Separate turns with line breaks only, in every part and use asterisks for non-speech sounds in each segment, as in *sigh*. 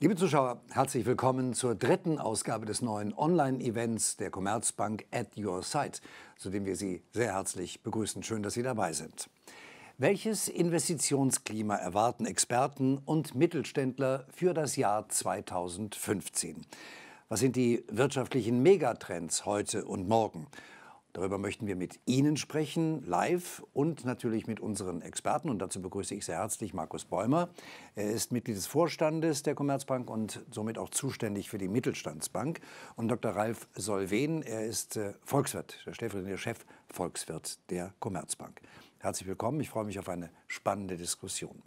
Liebe Zuschauer, herzlich willkommen zur dritten Ausgabe des neuen Online-Events der Commerzbank at Your Site, zu dem wir Sie sehr herzlich begrüßen. Schön, dass Sie dabei sind. Welches Investitionsklima erwarten Experten und Mittelständler für das Jahr 2015? Was sind die wirtschaftlichen Megatrends heute und morgen? Darüber möchten wir mit Ihnen sprechen, live und natürlich mit unseren Experten. Und dazu begrüße ich sehr herzlich Markus Bäumer. Er ist Mitglied des Vorstandes der Commerzbank und somit auch zuständig für die Mittelstandsbank. Und Dr. Ralf Solven, er ist äh, Volkswirt, der stellvertretende Chef Volkswirt der Commerzbank. Herzlich willkommen. Ich freue mich auf eine spannende Diskussion.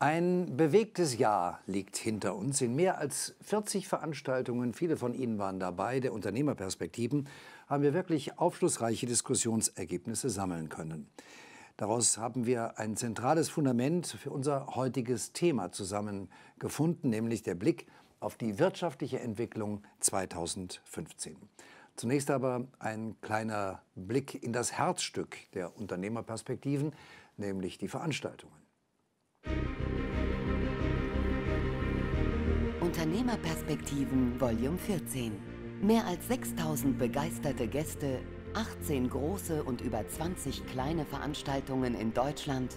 Ein bewegtes Jahr liegt hinter uns. In mehr als 40 Veranstaltungen, viele von Ihnen waren dabei, der Unternehmerperspektiven haben wir wirklich aufschlussreiche Diskussionsergebnisse sammeln können. Daraus haben wir ein zentrales Fundament für unser heutiges Thema zusammengefunden, nämlich der Blick auf die wirtschaftliche Entwicklung 2015. Zunächst aber ein kleiner Blick in das Herzstück der Unternehmerperspektiven, nämlich die Veranstaltungen.
Unternehmerperspektiven Volume 14 Mehr als 6000 begeisterte Gäste, 18 große und über 20 kleine Veranstaltungen in Deutschland,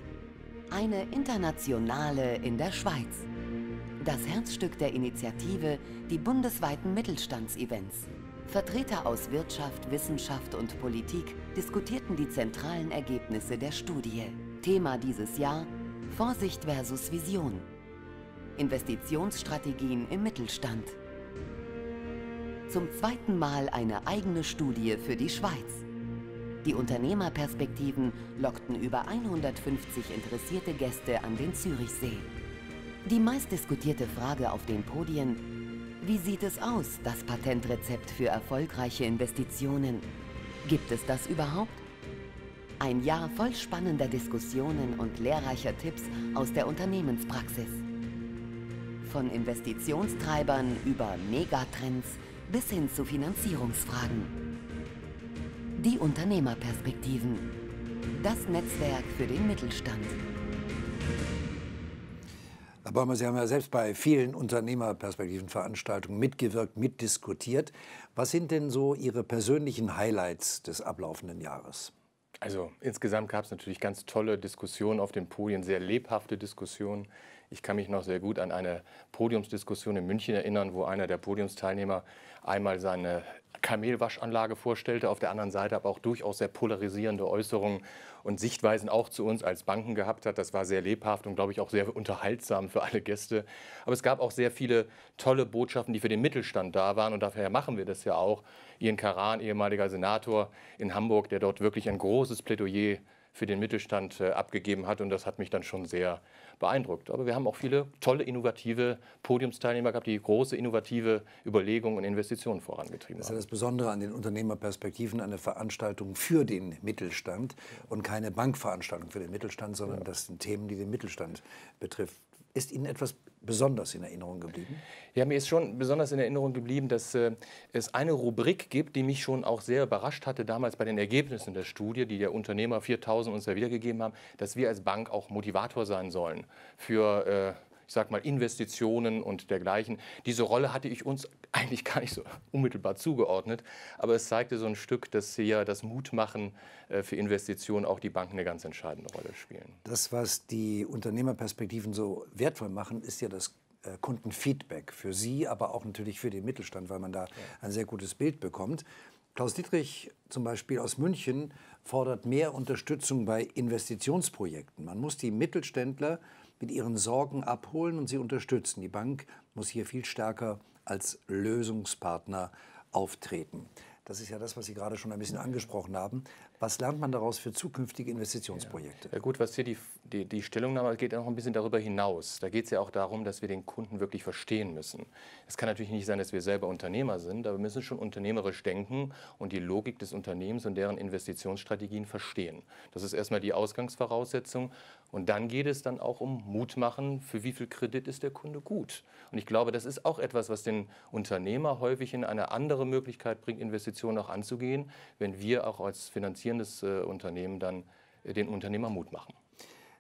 eine internationale in der Schweiz. Das Herzstück der Initiative, die bundesweiten Mittelstandsevents. Vertreter aus Wirtschaft, Wissenschaft und Politik diskutierten die zentralen Ergebnisse der Studie. Thema dieses Jahr Vorsicht versus Vision. Investitionsstrategien im Mittelstand zum zweiten Mal eine eigene Studie für die Schweiz. Die Unternehmerperspektiven lockten über 150 interessierte Gäste an den Zürichsee. Die meistdiskutierte Frage auf den Podien, wie sieht es aus, das Patentrezept für erfolgreiche Investitionen? Gibt es das überhaupt? Ein Jahr voll spannender Diskussionen und lehrreicher Tipps aus der Unternehmenspraxis. Von Investitionstreibern über Megatrends bis hin zu Finanzierungsfragen. Die Unternehmerperspektiven. Das Netzwerk für den Mittelstand.
Herr Bäumer, Sie haben ja selbst bei vielen Unternehmerperspektivenveranstaltungen mitgewirkt, mitdiskutiert. Was sind denn so Ihre persönlichen Highlights des ablaufenden Jahres? Also insgesamt gab es natürlich ganz tolle Diskussionen auf den Podien,
sehr lebhafte Diskussionen. Ich kann mich noch sehr gut an eine Podiumsdiskussion in München erinnern, wo einer der Podiumsteilnehmer einmal seine Kamelwaschanlage vorstellte, auf der anderen Seite aber auch durchaus sehr polarisierende Äußerungen und Sichtweisen auch zu uns als Banken gehabt hat. Das war sehr lebhaft und, glaube ich, auch sehr unterhaltsam für alle Gäste. Aber es gab auch sehr viele tolle Botschaften, die für den Mittelstand da waren und daher machen wir das ja auch. Ian Karan, ehemaliger Senator in Hamburg, der dort wirklich ein großes Plädoyer für den Mittelstand äh, abgegeben hat. Und das hat mich dann schon sehr beeindruckt. Aber wir haben auch viele tolle, innovative Podiumsteilnehmer gehabt, die große,
innovative Überlegungen und Investitionen vorangetrieben haben. Das ist ja das Besondere an den Unternehmerperspektiven, eine Veranstaltung für den Mittelstand und keine Bankveranstaltung für den Mittelstand, sondern ja. das sind Themen, die den Mittelstand betrifft. Ist Ihnen etwas besonders in Erinnerung geblieben? Ja, mir ist schon
besonders in Erinnerung geblieben, dass äh, es eine Rubrik gibt, die mich schon auch sehr überrascht hatte damals bei den Ergebnissen der Studie, die der Unternehmer 4000 uns ja wiedergegeben haben, dass wir als Bank auch Motivator sein sollen für äh, ich sag mal, Investitionen und dergleichen. Diese Rolle hatte ich uns *laughs* eigentlich gar nicht so unmittelbar zugeordnet, aber es zeigte so ein Stück, dass hier das Mutmachen äh, für Investitionen auch die Banken eine ganz entscheidende Rolle spielen.
Das, was die Unternehmerperspektiven so wertvoll machen, ist ja das äh, Kundenfeedback für Sie, aber auch natürlich für den Mittelstand, weil man da ein sehr gutes Bild bekommt. Klaus Dietrich zum Beispiel aus München fordert mehr Unterstützung bei Investitionsprojekten. Man muss die Mittelständler mit ihren Sorgen abholen und sie unterstützen. Die Bank muss hier viel stärker als Lösungspartner auftreten. Das ist ja das, was Sie gerade schon ein bisschen angesprochen haben. Was lernt man daraus für zukünftige Investitionsprojekte? Ja. ja gut, was hier die, die, die
Stellungnahme geht noch ein bisschen darüber hinaus. Da geht es ja auch darum, dass wir den Kunden wirklich verstehen müssen. Es kann natürlich nicht sein, dass wir selber Unternehmer sind, aber wir müssen schon unternehmerisch denken und die Logik des Unternehmens und deren Investitionsstrategien verstehen. Das ist erstmal die Ausgangsvoraussetzung. Und dann geht es dann auch um Mut machen, für wie viel Kredit ist der Kunde gut. Und ich glaube, das ist auch etwas, was den Unternehmer häufig in eine andere Möglichkeit bringt, Investitionen auch anzugehen, wenn wir auch als Finanzierer produzierendes äh, Unternehmen dann äh, den Unternehmer Mut machen.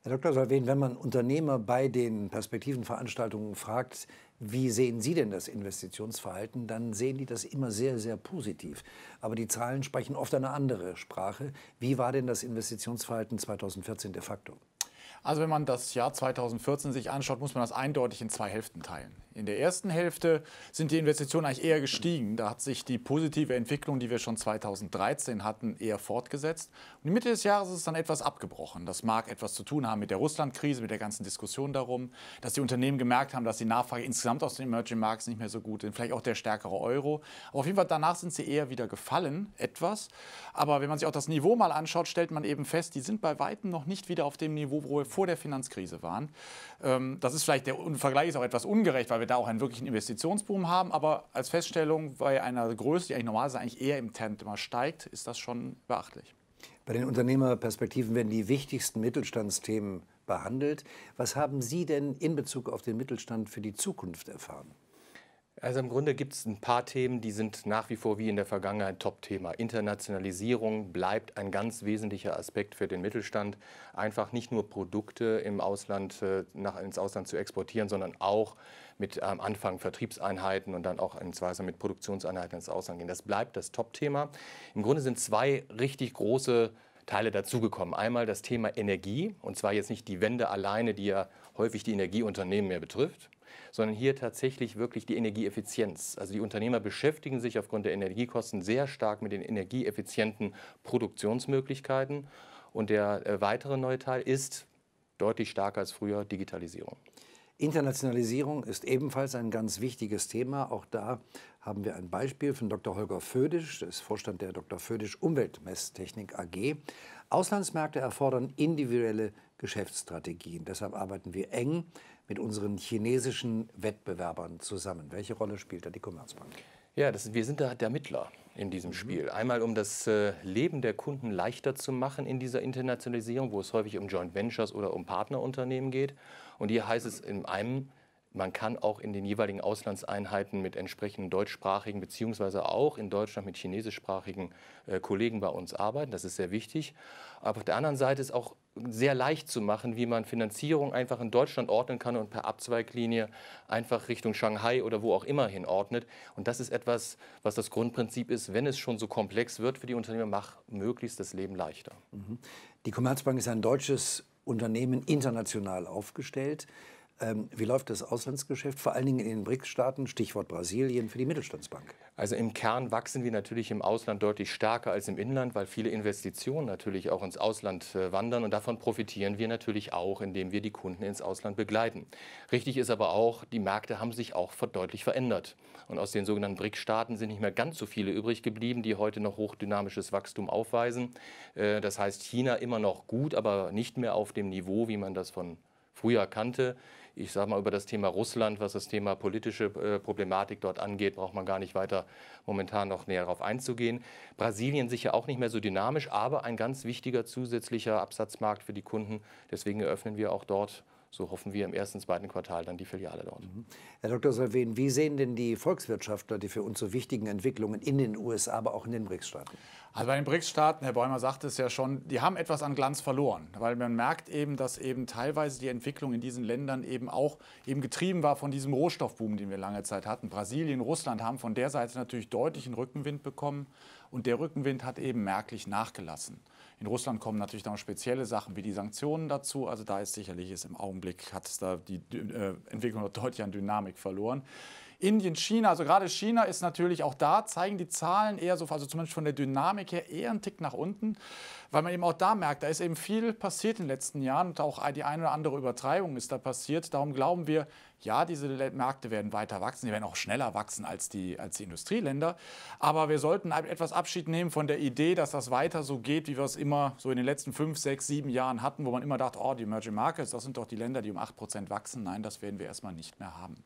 Herr Dr. Salven, wenn man Unternehmer bei den Perspektivenveranstaltungen fragt, wie sehen Sie denn das Investitionsverhalten, dann sehen die das immer sehr, sehr positiv. Aber die Zahlen sprechen oft eine andere Sprache. Wie war denn das Investitionsverhalten 2014 de facto? Also wenn man
das Jahr 2014 sich anschaut, muss man das eindeutig in zwei Hälften teilen. In der ersten Hälfte sind die Investitionen eigentlich eher gestiegen. Da hat sich die positive Entwicklung, die wir schon 2013 hatten, eher fortgesetzt. Und Mitte des Jahres ist es dann etwas abgebrochen. Das mag etwas zu tun haben mit der Russland-Krise, mit der ganzen Diskussion darum, dass die Unternehmen gemerkt haben, dass die Nachfrage insgesamt aus den Emerging Markets nicht mehr so gut ist, vielleicht auch der stärkere Euro. Aber auf jeden Fall danach sind sie eher wieder gefallen, etwas. Aber wenn man sich auch das Niveau mal anschaut, stellt man eben fest, die sind bei weitem noch nicht wieder auf dem Niveau, wo wir vor der Finanzkrise waren. Ähm, das ist vielleicht der Vergleich ist auch etwas ungerecht, weil weil wir da auch einen wirklichen Investitionsboom haben. Aber als Feststellung bei einer Größe, die eigentlich normal ist, eigentlich eher im Trend immer steigt, ist das schon
beachtlich. Bei den Unternehmerperspektiven werden die wichtigsten Mittelstandsthemen behandelt. Was haben Sie denn in Bezug auf den Mittelstand für die Zukunft erfahren?
Also im Grunde gibt es ein paar Themen, die sind nach wie vor wie in der Vergangenheit Top-Thema. Internationalisierung bleibt ein ganz wesentlicher Aspekt für den Mittelstand. Einfach nicht nur Produkte im Ausland, äh, nach, ins Ausland zu exportieren, sondern auch mit am ähm, Anfang Vertriebseinheiten und dann auch in mit Produktionseinheiten ins Ausland gehen. Das bleibt das Top-Thema. Im Grunde sind zwei richtig große Teile dazugekommen. Einmal das Thema Energie, und zwar jetzt nicht die Wende alleine, die ja häufig die Energieunternehmen mehr betrifft, sondern hier tatsächlich wirklich die Energieeffizienz. Also die Unternehmer beschäftigen sich aufgrund der Energiekosten sehr stark mit den energieeffizienten Produktionsmöglichkeiten. Und der äh, weitere neue Teil ist deutlich stärker
als früher Digitalisierung. Internationalisierung ist ebenfalls ein ganz wichtiges Thema. Auch da haben wir ein Beispiel von Dr. Holger Födisch, das ist Vorstand der Dr. Födisch Umweltmesstechnik AG. Auslandsmärkte erfordern individuelle Geschäftsstrategien. Deshalb arbeiten wir eng mit unseren chinesischen Wettbewerbern zusammen. Welche Rolle spielt da die Commerzbank?
Ja, das, wir sind da der Mittler in diesem mhm. Spiel. Einmal, um das äh, Leben der Kunden leichter zu machen in dieser Internationalisierung, wo es häufig um Joint Ventures oder um Partnerunternehmen geht. Und hier heißt es in einem, man kann auch in den jeweiligen Auslandseinheiten mit entsprechenden deutschsprachigen beziehungsweise auch in Deutschland mit chinesischsprachigen äh, Kollegen bei uns arbeiten. Das ist sehr wichtig. Aber auf der anderen Seite ist auch sehr leicht zu machen, wie man Finanzierung einfach in Deutschland ordnen kann und per Abzweiglinie einfach Richtung Shanghai oder wo auch immer hin ordnet. Und das ist etwas, was das Grundprinzip ist, wenn es schon so komplex wird für die Unternehmen, mach
möglichst das Leben leichter. Mhm. Die Commerzbank ist ein deutsches Unternehmen international aufgestellt. Ähm, wie läuft das Auslandsgeschäft, vor allen Dingen in den BRICS-Staaten, Stichwort Brasilien, für die Mittelstandsbank?
Also im Kern wachsen wir natürlich im Ausland deutlich stärker als im Inland, weil viele Investitionen natürlich auch ins Ausland äh, wandern und davon profitieren wir natürlich auch, indem wir die Kunden ins Ausland begleiten. Richtig ist aber auch, die Märkte haben sich auch deutlich verändert. Und aus den sogenannten BRIC-Staaten sind nicht mehr ganz so viele übrig geblieben, die heute noch hochdynamisches Wachstum aufweisen. Äh, das heißt, China immer noch gut, aber nicht mehr auf dem Niveau, wie man das von früher kannte. Ich sage mal, über das Thema Russland, was das Thema politische äh, Problematik dort angeht, braucht man gar nicht weiter momentan noch näher darauf einzugehen. Brasilien sicher auch nicht mehr so dynamisch, aber ein ganz wichtiger zusätzlicher Absatzmarkt für die Kunden. Deswegen eröffnen wir auch dort
so hoffen wir im ersten, zweiten Quartal dann die Filiale dort. Mhm. Herr Dr. Salven, wie sehen denn die Volkswirtschaftler die für uns so wichtigen Entwicklungen in den USA, aber auch in den BRICS-Staaten? Also bei den
BRICS-Staaten, Herr Bäumer sagte es ja schon, die haben etwas an Glanz verloren, weil man merkt eben, dass eben teilweise die Entwicklung in diesen Ländern eben auch eben getrieben war von diesem Rohstoffboom, den wir lange Zeit hatten. Brasilien, Russland haben von der Seite natürlich deutlichen Rückenwind bekommen und der Rückenwind hat eben merklich nachgelassen. In Russland kommen natürlich dann spezielle Sachen wie die Sanktionen dazu. Also da ist sicherlich ist im Augenblick hat es da die äh, Entwicklung deutlich an Dynamik verloren. Indien, China, also gerade China ist natürlich auch da, zeigen die Zahlen eher so, also zumindest von der Dynamik her, eher einen Tick nach unten, weil man eben auch da merkt, da ist eben viel passiert in den letzten Jahren und auch die eine oder andere Übertreibung ist da passiert. Darum glauben wir, ja, diese Märkte werden weiter wachsen, die werden auch schneller wachsen als die, als die Industrieländer. Aber wir sollten etwas Abschied nehmen von der Idee, dass das weiter so geht, wie wir es immer so in den letzten fünf, sechs, sieben Jahren hatten, wo man immer dachte, oh, die Emerging Markets, das sind doch die Länder, die um 8% wachsen. Nein, das werden wir erstmal nicht mehr haben.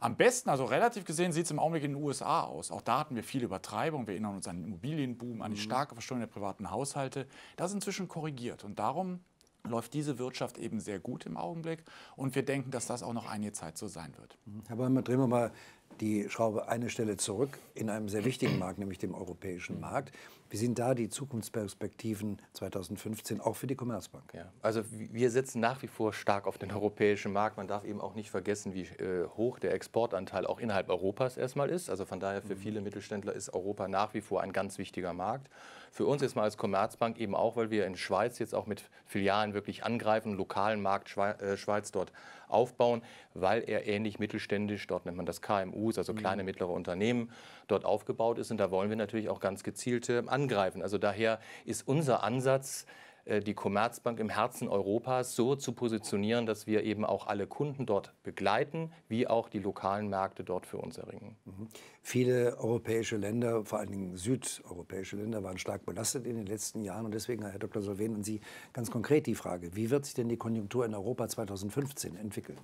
Am besten, also relativ gesehen, sieht es im Augenblick in den USA aus. Auch da hatten wir viel Übertreibung. Wir erinnern uns an den Immobilienboom, an die mhm. starke Verschuldung der privaten Haushalte. Das ist inzwischen korrigiert. Und darum läuft diese Wirtschaft eben sehr gut im Augenblick. Und wir denken, dass das
auch noch einige Zeit so sein wird. Mhm. Herr Aber drehen wir mal die Schraube eine Stelle zurück in einem sehr wichtigen Markt, nämlich dem europäischen Markt. Wie sind da die Zukunftsperspektiven 2015 auch für die Commerzbank?
Ja, also wir setzen nach wie vor stark auf den europäischen Markt. Man darf eben auch nicht vergessen, wie äh, hoch der Exportanteil auch innerhalb Europas erstmal ist. Also von daher für mhm. viele Mittelständler ist Europa nach wie vor ein ganz wichtiger Markt für uns jetzt mal als Commerzbank eben auch, weil wir in Schweiz jetzt auch mit Filialen wirklich angreifen, lokalen Markt äh, Schweiz dort aufbauen, weil er ähnlich mittelständisch, dort nennt man das KMUs, also mhm. kleine, mittlere Unternehmen, dort aufgebaut ist. Und da wollen wir natürlich auch ganz gezielte äh, angreifen. Also daher ist unser Ansatz, äh, die Commerzbank im Herzen Europas so zu positionieren, dass wir eben auch alle Kunden dort begleiten, wie auch die lokalen Märkte dort für uns erringen.
Mhm. Viele europäische Länder, vor allen Dingen südeuropäische Länder, waren stark belastet in den letzten Jahren. Und deswegen, Herr Dr. Solven, an Sie ganz konkret die Frage, wie wird sich denn die Konjunktur in Europa 2015 entwickeln?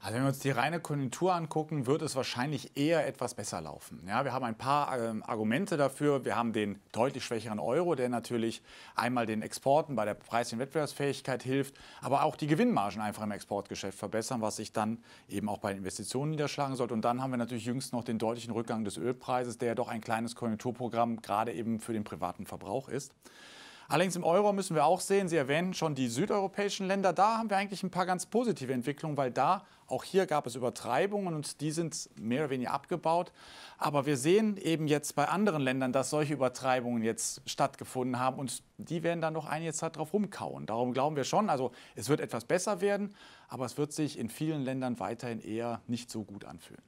Also wenn wir uns die reine Konjunktur angucken, wird es wahrscheinlich eher etwas besser laufen. Ja, wir haben ein paar ähm, Argumente dafür. Wir haben den deutlich schwächeren Euro, der natürlich einmal den Exporten bei der Preis- und Wettbewerbsfähigkeit hilft, aber auch die Gewinnmargen einfach im Exportgeschäft verbessern, was sich dann eben auch bei Investitionen niederschlagen sollte. Und dann haben wir natürlich jüngst noch den deutlichen Rückgang des Ölpreises, der ja doch ein kleines Konjunkturprogramm gerade eben für den privaten Verbrauch ist. Allerdings im Euro müssen wir auch sehen, Sie erwähnen schon die südeuropäischen Länder, da haben wir eigentlich ein paar ganz positive Entwicklungen, weil da auch hier gab es Übertreibungen und die sind mehr oder weniger abgebaut. Aber wir sehen eben jetzt bei anderen Ländern, dass solche Übertreibungen jetzt stattgefunden haben und die werden dann noch einige Zeit drauf rumkauen. Darum glauben wir schon, also es wird etwas besser werden, aber es wird sich in vielen Ländern weiterhin eher nicht so gut anfühlen.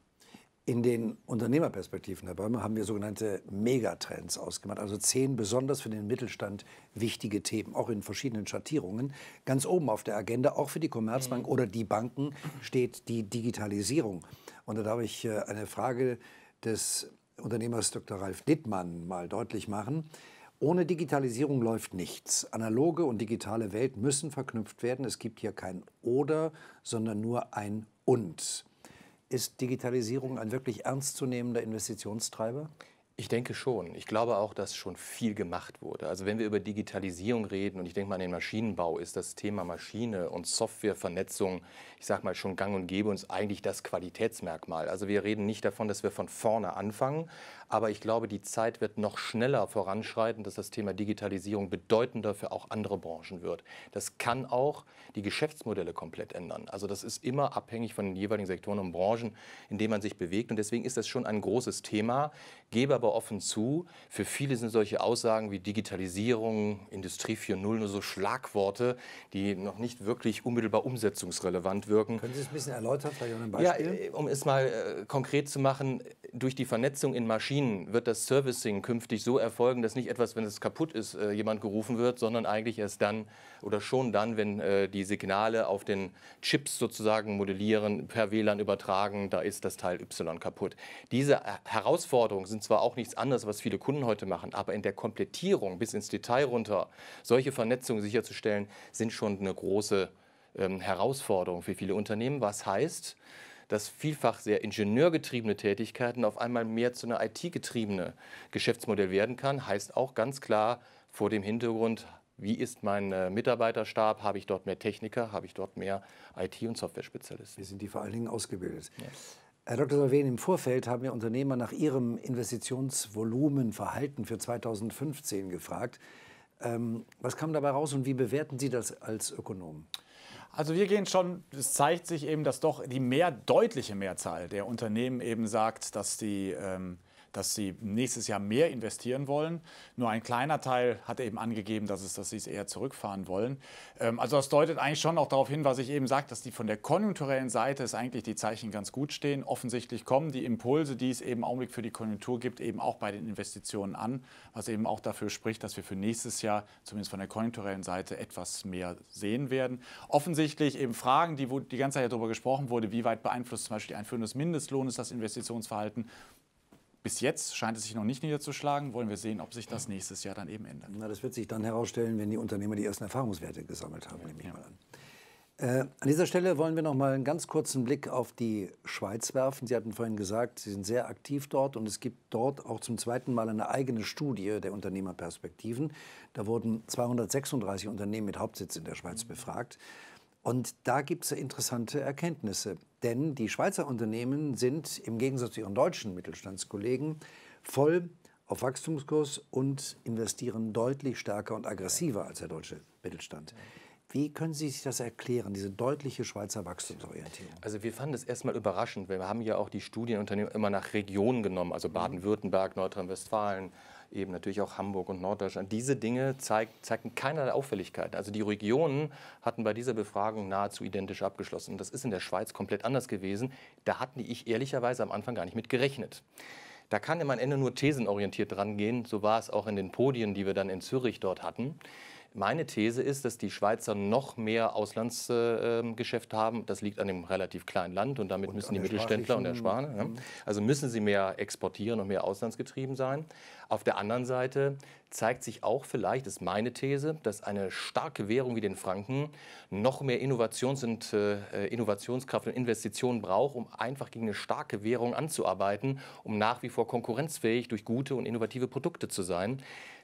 In den Unternehmerperspektiven, Herr Bäumer, haben wir sogenannte Megatrends ausgemacht, also zehn besonders für den Mittelstand wichtige Themen, auch in verschiedenen Schattierungen. Ganz oben auf der Agenda, auch für die Commerzbank mhm. oder die Banken, steht die Digitalisierung. Und da darf ich äh, eine Frage des Unternehmers Dr. Ralf Dittmann mal deutlich machen. Ohne Digitalisierung läuft nichts. Analoge und digitale Welt müssen verknüpft werden. Es gibt hier kein Oder, sondern nur ein Und. Ist Digitalisierung ein wirklich ernstzunehmender Investitionstreiber? Ich denke schon. Ich glaube auch, dass schon viel gemacht wurde. Also wenn
wir über Digitalisierung reden, und ich denke mal an den Maschinenbau, ist das Thema Maschine und Softwarevernetzung, ich sage mal, schon gang und gäbe uns eigentlich das Qualitätsmerkmal. Also wir reden nicht davon, dass wir von vorne anfangen, aber ich glaube, die Zeit wird noch schneller voranschreiten, dass das Thema Digitalisierung bedeutender für auch andere Branchen wird. Das kann auch die Geschäftsmodelle komplett ändern. Also das ist immer abhängig von den jeweiligen Sektoren und Branchen, in denen man sich bewegt. Und deswegen ist das schon ein großes Thema. Gebe aber aber offen zu. Für viele sind solche Aussagen wie Digitalisierung, Industrie 4.0 nur so Schlagworte, die noch nicht wirklich unmittelbar umsetzungsrelevant wirken. Können Sie
es ein bisschen erläutern, vielleicht an ein Beispiel?
Ja, äh, um es mal äh, konkret zu machen, durch die Vernetzung in Maschinen wird das Servicing künftig so erfolgen, dass nicht etwas, wenn es kaputt ist, äh, jemand gerufen wird, sondern eigentlich erst dann, oder schon dann, wenn äh, die Signale auf den Chips sozusagen modellieren, per WLAN übertragen, da ist das Teil Y kaputt. Diese äh, Herausforderungen sind zwar auch nichts anderes, was viele Kunden heute machen, aber in der Komplettierung bis ins Detail runter, solche Vernetzungen sicherzustellen, sind schon eine große ähm, Herausforderung für viele Unternehmen, was heißt, dass vielfach sehr ingenieurgetriebene Tätigkeiten auf einmal mehr zu einer IT-getriebene Geschäftsmodell werden kann, heißt auch ganz klar vor dem Hintergrund wie ist mein äh, Mitarbeiterstab, habe ich dort mehr Techniker, habe ich dort mehr
IT- und Software-Spezialisten. Wir sind die vor allen Dingen ausgebildet. Ja. Herr Dr. Solven, im Vorfeld haben wir Unternehmer nach ihrem Investitionsvolumenverhalten für 2015 gefragt. Ähm, was kam dabei raus und wie bewerten Sie das als Ökonomen? Also wir gehen schon,
es zeigt sich eben, dass doch die mehr deutliche Mehrzahl der Unternehmen eben sagt, dass die ähm, dass sie nächstes Jahr mehr investieren wollen. Nur ein kleiner Teil hat eben angegeben, dass, es, dass sie es eher zurückfahren wollen. Ähm, also das deutet eigentlich schon auch darauf hin, was ich eben sagte, dass die von der konjunkturellen Seite es eigentlich die Zeichen ganz gut stehen. Offensichtlich kommen die Impulse, die es eben im Augenblick für die Konjunktur gibt, eben auch bei den Investitionen an, was eben auch dafür spricht, dass wir für nächstes Jahr zumindest von der konjunkturellen Seite etwas mehr sehen werden. Offensichtlich eben Fragen, die die ganze Zeit darüber gesprochen wurde, wie weit beeinflusst zum Beispiel die Einführung des Mindestlohnes das Investitionsverhalten. Bis jetzt scheint es sich noch nicht niederzuschlagen. Wollen wir sehen, ob sich das nächstes Jahr dann eben ändert. Na, das wird sich
dann herausstellen, wenn die Unternehmer die ersten Erfahrungswerte gesammelt haben, nehme ich ja. mal an. Äh, an dieser Stelle wollen wir noch mal einen ganz kurzen Blick auf die Schweiz werfen. Sie hatten vorhin gesagt, Sie sind sehr aktiv dort und es gibt dort auch zum zweiten Mal eine eigene Studie der Unternehmerperspektiven. Da wurden 236 Unternehmen mit Hauptsitz in der Schweiz befragt. Und da gibt es interessante Erkenntnisse. Denn die Schweizer Unternehmen sind im Gegensatz zu ihren deutschen Mittelstandskollegen voll auf Wachstumskurs und investieren deutlich stärker und aggressiver als der deutsche Mittelstand. Wie können Sie sich das erklären, diese deutliche Schweizer Wachstumsorientierung?
Also wir fanden es erstmal überraschend. Wir haben ja auch die Studienunternehmen immer nach Regionen genommen, also Baden-Württemberg, Nordrhein-Westfalen, eben natürlich auch Hamburg und Norddeutschland. Diese Dinge zeigt, zeigten keinerlei Auffälligkeit. Also die Regionen hatten bei dieser Befragung nahezu identisch abgeschlossen. das ist in der Schweiz komplett anders gewesen. Da hatten ich ehrlicherweise am Anfang gar nicht mit gerechnet. Da kann immer am Ende nur thesenorientiert rangehen. So war es auch in den Podien, die wir dann in Zürich dort hatten. Meine These ist, dass die Schweizer noch mehr Auslandsgeschäft haben. Das liegt an dem relativ kleinen Land und damit und müssen die Mittelständler und der Spane. Ne? Mhm. Also müssen sie mehr exportieren und mehr auslandsgetrieben sein. Auf der anderen Seite zeigt sich auch vielleicht, ist meine These, dass eine starke Währung wie den Franken noch mehr Innovations und, äh, Innovationskraft und Investitionen braucht, um einfach gegen eine starke Währung anzuarbeiten, um nach wie vor konkurrenzfähig durch gute und innovative Produkte zu sein.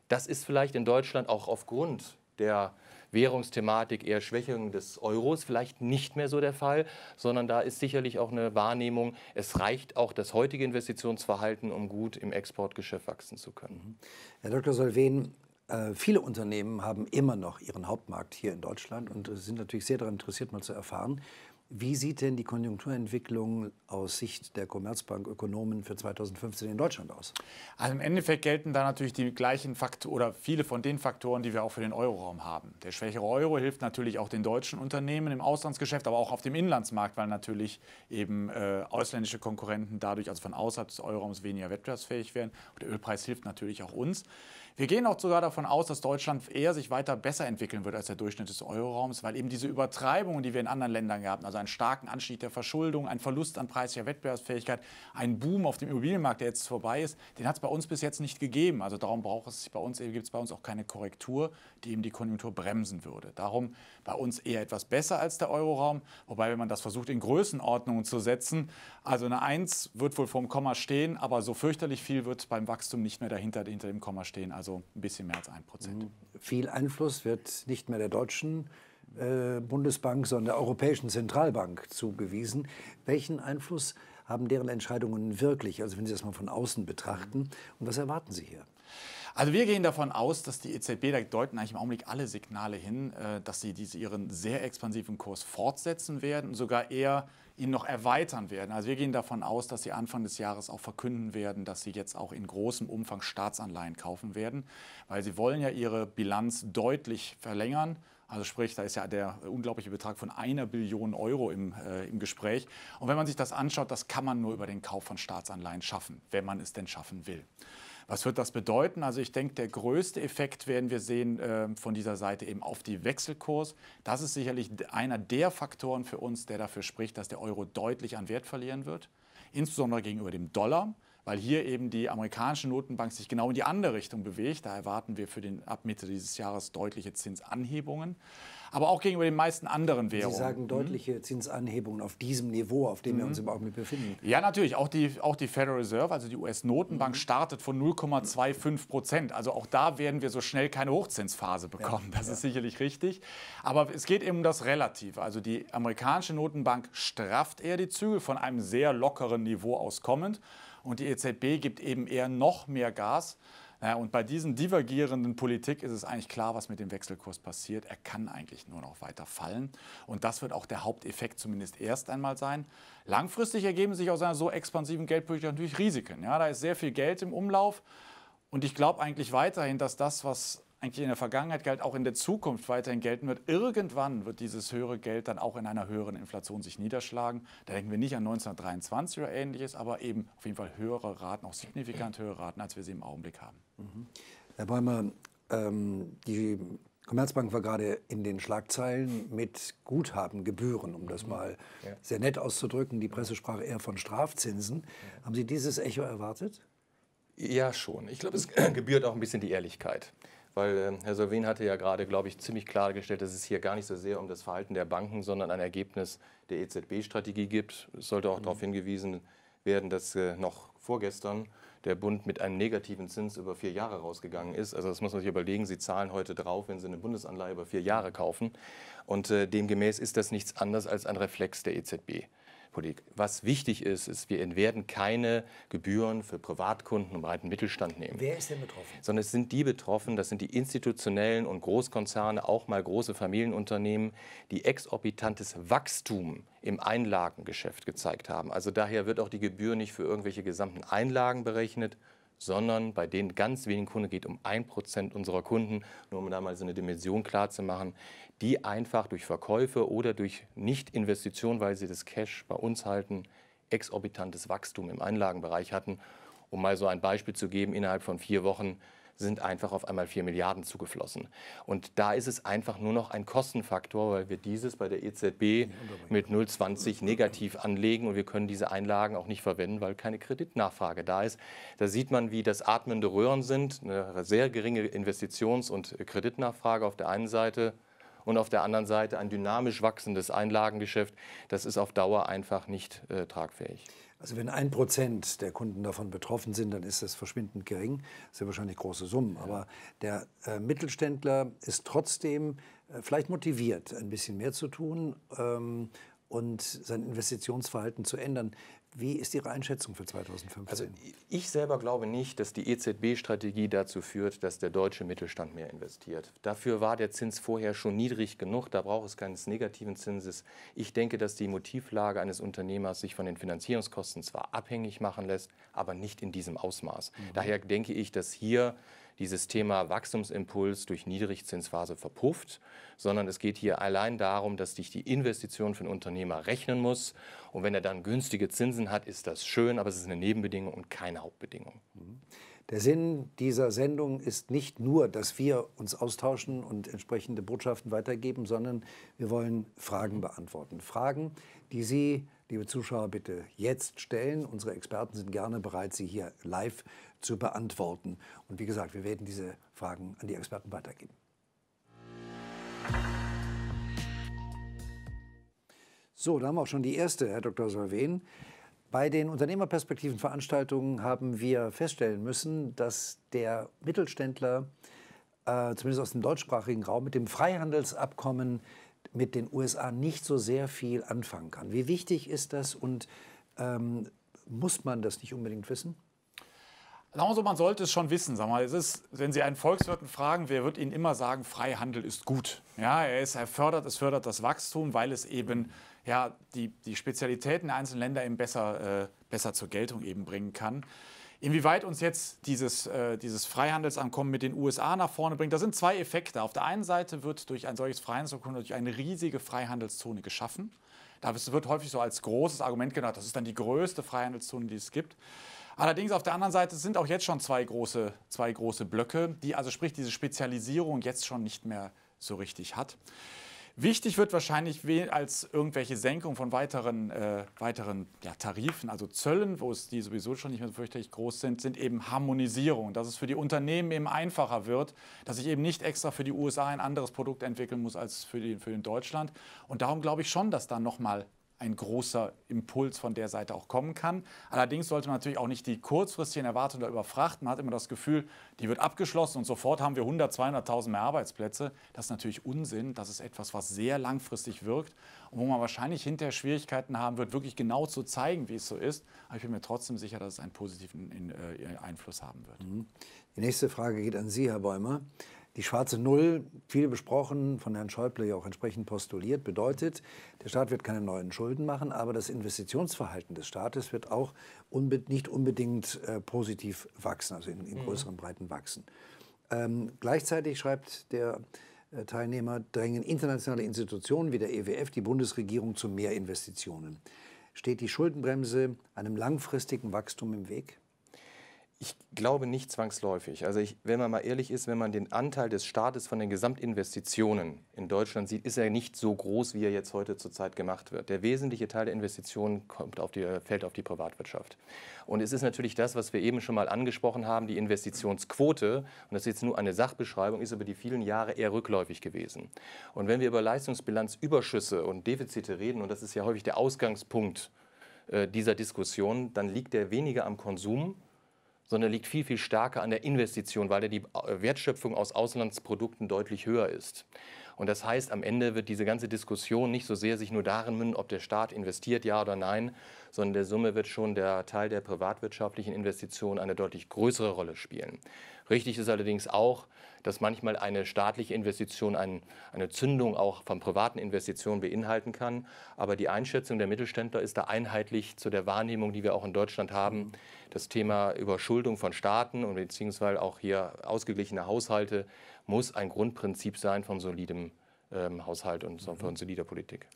Das ist vielleicht in Deutschland auch aufgrund der Währungsthematik eher Schwächung des Euros vielleicht nicht mehr so der Fall, sondern da ist sicherlich auch eine Wahrnehmung, es reicht auch das heutige Investitionsverhalten,
um gut im Exportgeschäft wachsen zu können. Mhm. Herr Dr. Solven, äh, viele Unternehmen haben immer noch ihren Hauptmarkt hier in Deutschland und sind natürlich sehr daran interessiert, mal zu erfahren, wie sieht denn die Konjunkturentwicklung aus Sicht der Commerzbank Ökonomen für 2015 in Deutschland aus? Also im Endeffekt gelten da natürlich die gleichen Faktoren oder viele von den Faktoren,
die wir auch für den Euroraum haben. Der schwächere Euro hilft natürlich auch den deutschen Unternehmen im Auslandsgeschäft, aber auch auf dem Inlandsmarkt, weil natürlich eben äh, ausländische Konkurrenten dadurch, also von außerhalb des Euroraums, weniger wettbewerbsfähig werden. Und der Ölpreis hilft natürlich auch uns. Wir gehen auch sogar davon aus, dass Deutschland eher sich weiter besser entwickeln wird als der Durchschnitt des Euroraums, weil eben diese Übertreibungen, die wir in anderen Ländern gehabt haben, also einen starken Anstieg der Verschuldung, einen Verlust an preislicher Wettbewerbsfähigkeit, einen Boom auf dem Immobilienmarkt, der jetzt vorbei ist, den hat es bei uns bis jetzt nicht gegeben. Also darum braucht es bei uns, gibt es bei uns auch keine Korrektur, die eben die Konjunktur bremsen würde. Darum bei uns eher etwas besser als der Euroraum. Wobei, wenn man das versucht, in Größenordnungen zu setzen, also eine 1 wird wohl vom Komma stehen, aber so fürchterlich viel wird beim Wachstum nicht mehr dahinter hinter dem Komma stehen, also ein bisschen mehr als 1
Prozent. Mhm. Viel Einfluss wird nicht mehr der deutschen äh, Bundesbank, sondern der Europäischen Zentralbank zugewiesen. Welchen Einfluss haben deren Entscheidungen wirklich, also wenn Sie das mal von außen betrachten? Und was erwarten Sie hier? Also wir gehen davon aus, dass
die EZB, da deuten eigentlich im Augenblick alle Signale hin, äh, dass sie diese, ihren sehr expansiven Kurs fortsetzen werden und sogar eher ihn noch erweitern werden. Also wir gehen davon aus, dass sie Anfang des Jahres auch verkünden werden, dass sie jetzt auch in großem Umfang Staatsanleihen kaufen werden, weil sie wollen ja ihre Bilanz deutlich verlängern. Also sprich, da ist ja der unglaubliche Betrag von einer Billion Euro im, äh, im Gespräch. Und wenn man sich das anschaut, das kann man nur über den Kauf von Staatsanleihen schaffen, wenn man es denn schaffen will. Was wird das bedeuten? Also ich denke, der größte Effekt werden wir sehen äh, von dieser Seite eben auf die Wechselkurs. Das ist sicherlich einer der Faktoren für uns, der dafür spricht, dass der Euro deutlich an Wert verlieren wird, insbesondere gegenüber dem Dollar weil hier eben die amerikanische Notenbank sich genau in die andere Richtung bewegt. Da erwarten wir für den, ab Mitte dieses Jahres deutliche Zinsanhebungen, aber auch gegenüber den meisten anderen Währungen. Sie sagen deutliche mhm.
Zinsanhebungen auf diesem Niveau, auf dem mhm. wir uns im mhm. Augenblick befinden.
Ja, natürlich. Auch die, auch die Federal Reserve, also die US-Notenbank, mhm. startet von 0,25 Prozent. Also auch da werden wir so schnell keine Hochzinsphase bekommen. Ja, das ja. ist sicherlich richtig. Aber es geht eben um das Relative. Also die amerikanische Notenbank strafft eher die Zügel von einem sehr lockeren Niveau aus kommend und die EZB gibt eben eher noch mehr Gas. Naja, und bei diesen divergierenden Politik ist es eigentlich klar, was mit dem Wechselkurs passiert. Er kann eigentlich nur noch weiter fallen. Und das wird auch der Haupteffekt zumindest erst einmal sein. Langfristig ergeben sich aus einer so expansiven Geldpolitik natürlich Risiken. Ja, da ist sehr viel Geld im Umlauf. Und ich glaube eigentlich weiterhin, dass das, was eigentlich in der Vergangenheit galt, auch in der Zukunft weiterhin gelten wird. Irgendwann wird dieses höhere Geld dann auch in einer höheren Inflation sich niederschlagen. Da denken wir nicht an 1923 oder ähnliches, aber eben auf jeden Fall höhere Raten, auch signifikant höhere Raten, als wir sie im Augenblick haben.
Mhm. Herr Bäumer, ähm, die Commerzbank war gerade in den Schlagzeilen mit Guthabengebühren, um das mhm. mal sehr nett auszudrücken. Die Presse sprach eher von Strafzinsen. Haben Sie dieses Echo erwartet?
Ja, schon. Ich glaube, es *clears throat* gebührt auch ein bisschen die Ehrlichkeit weil äh, Herr Solvin hatte ja gerade, glaube ich, ziemlich klargestellt, dass es hier gar nicht so sehr um das Verhalten der Banken, sondern ein Ergebnis der EZB-Strategie gibt. Es sollte auch mhm. darauf hingewiesen werden, dass äh, noch vorgestern der Bund mit einem negativen Zins über vier Jahre rausgegangen ist. Also das muss man sich überlegen. Sie zahlen heute drauf, wenn Sie eine Bundesanleihe über vier Jahre kaufen. Und äh, demgemäß ist das nichts anderes als ein Reflex der EZB. Politik. Was wichtig ist, ist, wir werden keine Gebühren für Privatkunden und breiten Mittelstand nehmen. Wer ist denn betroffen? Sondern es sind die betroffen, das sind die institutionellen und Großkonzerne, auch mal große Familienunternehmen, die exorbitantes Wachstum im Einlagengeschäft gezeigt haben. Also daher wird auch die Gebühr nicht für irgendwelche gesamten Einlagen berechnet, sondern bei den ganz wenigen Kunden geht um 1% unserer Kunden, nur um da mal so eine Dimension klar zu machen, die einfach durch Verkäufe oder durch nicht investitionen weil sie das Cash bei uns halten, exorbitantes Wachstum im Anlagenbereich hatten. Um mal so ein Beispiel zu geben, innerhalb von vier Wochen sind einfach auf einmal 4 Milliarden zugeflossen. Und da ist es einfach nur noch ein Kostenfaktor, weil wir dieses bei der EZB mit 0,20 negativ anlegen und wir können diese Einlagen auch nicht verwenden, weil keine Kreditnachfrage da ist. Da sieht man, wie das atmende Röhren sind, eine sehr geringe Investitions- und Kreditnachfrage auf der einen Seite und auf der anderen Seite ein dynamisch wachsendes Einlagengeschäft. Das ist auf Dauer einfach nicht äh, tragfähig.
Also wenn ein Prozent der Kunden davon betroffen sind, dann ist das verschwindend gering. Das sind wahrscheinlich große Summen. Aber der äh, Mittelständler ist trotzdem äh, vielleicht motiviert, ein bisschen mehr zu tun. Ähm, und sein Investitionsverhalten zu ändern. Wie ist Ihre Einschätzung für 2015? Also
ich selber glaube nicht, dass die EZB-Strategie dazu führt, dass der deutsche Mittelstand mehr investiert. Dafür war der Zins vorher schon niedrig genug, da braucht es keines negativen Zinses. Ich denke, dass die Motivlage eines Unternehmers sich von den Finanzierungskosten zwar abhängig machen lässt, aber nicht in diesem Ausmaß. Mhm. Daher denke ich, dass hier dieses Thema Wachstumsimpuls durch Niedrigzinsphase verpufft, sondern es geht hier allein darum, dass sich die Investition für einen Unternehmer rechnen muss. Und wenn er dann günstige Zinsen hat, ist das schön, aber es ist eine Nebenbedingung und keine
Hauptbedingung. Mhm. Der Sinn dieser Sendung ist nicht nur, dass wir uns austauschen und entsprechende Botschaften weitergeben, sondern wir wollen Fragen beantworten. Fragen, die Sie, liebe Zuschauer, bitte jetzt stellen. Unsere Experten sind gerne bereit, sie hier live zu beantworten. Und wie gesagt, wir werden diese Fragen an die Experten weitergeben. So, da haben wir auch schon die erste, Herr Dr. Solven. Bei den Unternehmerperspektivenveranstaltungen haben wir feststellen müssen, dass der Mittelständler, äh, zumindest aus dem deutschsprachigen Raum, mit dem Freihandelsabkommen mit den USA nicht so sehr viel anfangen kann. Wie wichtig ist das und ähm, muss man das nicht unbedingt wissen?
Sagen man sollte es schon wissen. Sag mal, es ist, wenn Sie einen Volkswirten fragen, wer wird Ihnen immer sagen, Freihandel ist gut. Ja, er, ist, er fördert, es fördert das Wachstum, weil es eben ja, die, die Spezialitäten der einzelnen Länder eben besser, äh, besser zur Geltung eben bringen kann. Inwieweit uns jetzt dieses, äh, dieses Freihandelsankommen mit den USA nach vorne bringt, da sind zwei Effekte. Auf der einen Seite wird durch ein solches Freihandelsankommen durch eine riesige Freihandelszone geschaffen. Da wird häufig so als großes Argument genannt, das ist dann die größte Freihandelszone, die es gibt. Allerdings auf der anderen Seite sind auch jetzt schon zwei große, zwei große Blöcke, die also sprich diese Spezialisierung jetzt schon nicht mehr so richtig hat. Wichtig wird wahrscheinlich als irgendwelche Senkung von weiteren, äh, weiteren ja, Tarifen, also Zöllen, wo es die sowieso schon nicht mehr so fürchterlich groß sind, sind eben Harmonisierung, dass es für die Unternehmen eben einfacher wird, dass ich eben nicht extra für die USA ein anderes Produkt entwickeln muss als für, die, für den Deutschland. Und darum glaube ich schon, dass da nochmal ein großer Impuls von der Seite auch kommen kann. Allerdings sollte man natürlich auch nicht die kurzfristigen Erwartungen da überfrachten. Man hat immer das Gefühl, die wird abgeschlossen und sofort haben wir 100.000, 200.000 mehr Arbeitsplätze. Das ist natürlich Unsinn. Das ist etwas, was sehr langfristig wirkt und wo man wahrscheinlich hinterher Schwierigkeiten haben wird, wirklich genau zu zeigen, wie es so ist. Aber ich bin mir trotzdem sicher, dass es einen positiven
äh, Einfluss haben wird. Mhm. Die nächste Frage geht an Sie, Herr Bäumer. Die schwarze Null, viel besprochen, von Herrn Schäuble ja auch entsprechend postuliert, bedeutet, der Staat wird keine neuen Schulden machen, aber das Investitionsverhalten des Staates wird auch unbe nicht unbedingt äh, positiv wachsen, also in, in mhm. größeren Breiten wachsen. Ähm, gleichzeitig schreibt der äh, Teilnehmer, drängen internationale Institutionen wie der EWF die Bundesregierung zu mehr Investitionen. Steht die Schuldenbremse einem langfristigen Wachstum im Weg?
ich glaube nicht zwangsläufig. Also ich, wenn man mal ehrlich ist, wenn man den Anteil des Staates von den Gesamtinvestitionen in Deutschland sieht, ist er nicht so groß, wie er jetzt heute zurzeit gemacht wird. Der wesentliche Teil der Investitionen kommt auf die, fällt auf die Privatwirtschaft. Und es ist natürlich das, was wir eben schon mal angesprochen haben, die Investitionsquote, und das ist jetzt nur eine Sachbeschreibung, ist über die vielen Jahre eher rückläufig gewesen. Und wenn wir über Leistungsbilanzüberschüsse und Defizite reden, und das ist ja häufig der Ausgangspunkt, äh, dieser Diskussion, dann liegt der weniger am Konsum sondern liegt viel, viel stärker an der Investition, weil da die äh, Wertschöpfung aus Auslandsprodukten deutlich höher ist. Und das heißt, am Ende wird diese ganze Diskussion nicht so sehr sich nur darin münden, ob der Staat investiert, ja oder nein, sondern der Summe wird schon der Teil der privatwirtschaftlichen Investitionen eine deutlich größere Rolle spielen. Richtig ist allerdings auch, dass manchmal eine staatliche Investition ein, eine Zündung auch von privaten Investitionen beinhalten kann. Aber die Einschätzung der Mittelständler ist da einheitlich zu der Wahrnehmung, die wir auch in Deutschland haben. Das Thema Überschuldung von Staaten und beziehungsweise auch hier ausgeglichene Haushalte muss ein Grundprinzip
sein von solidem ähm, Haushalt und von solider Politik.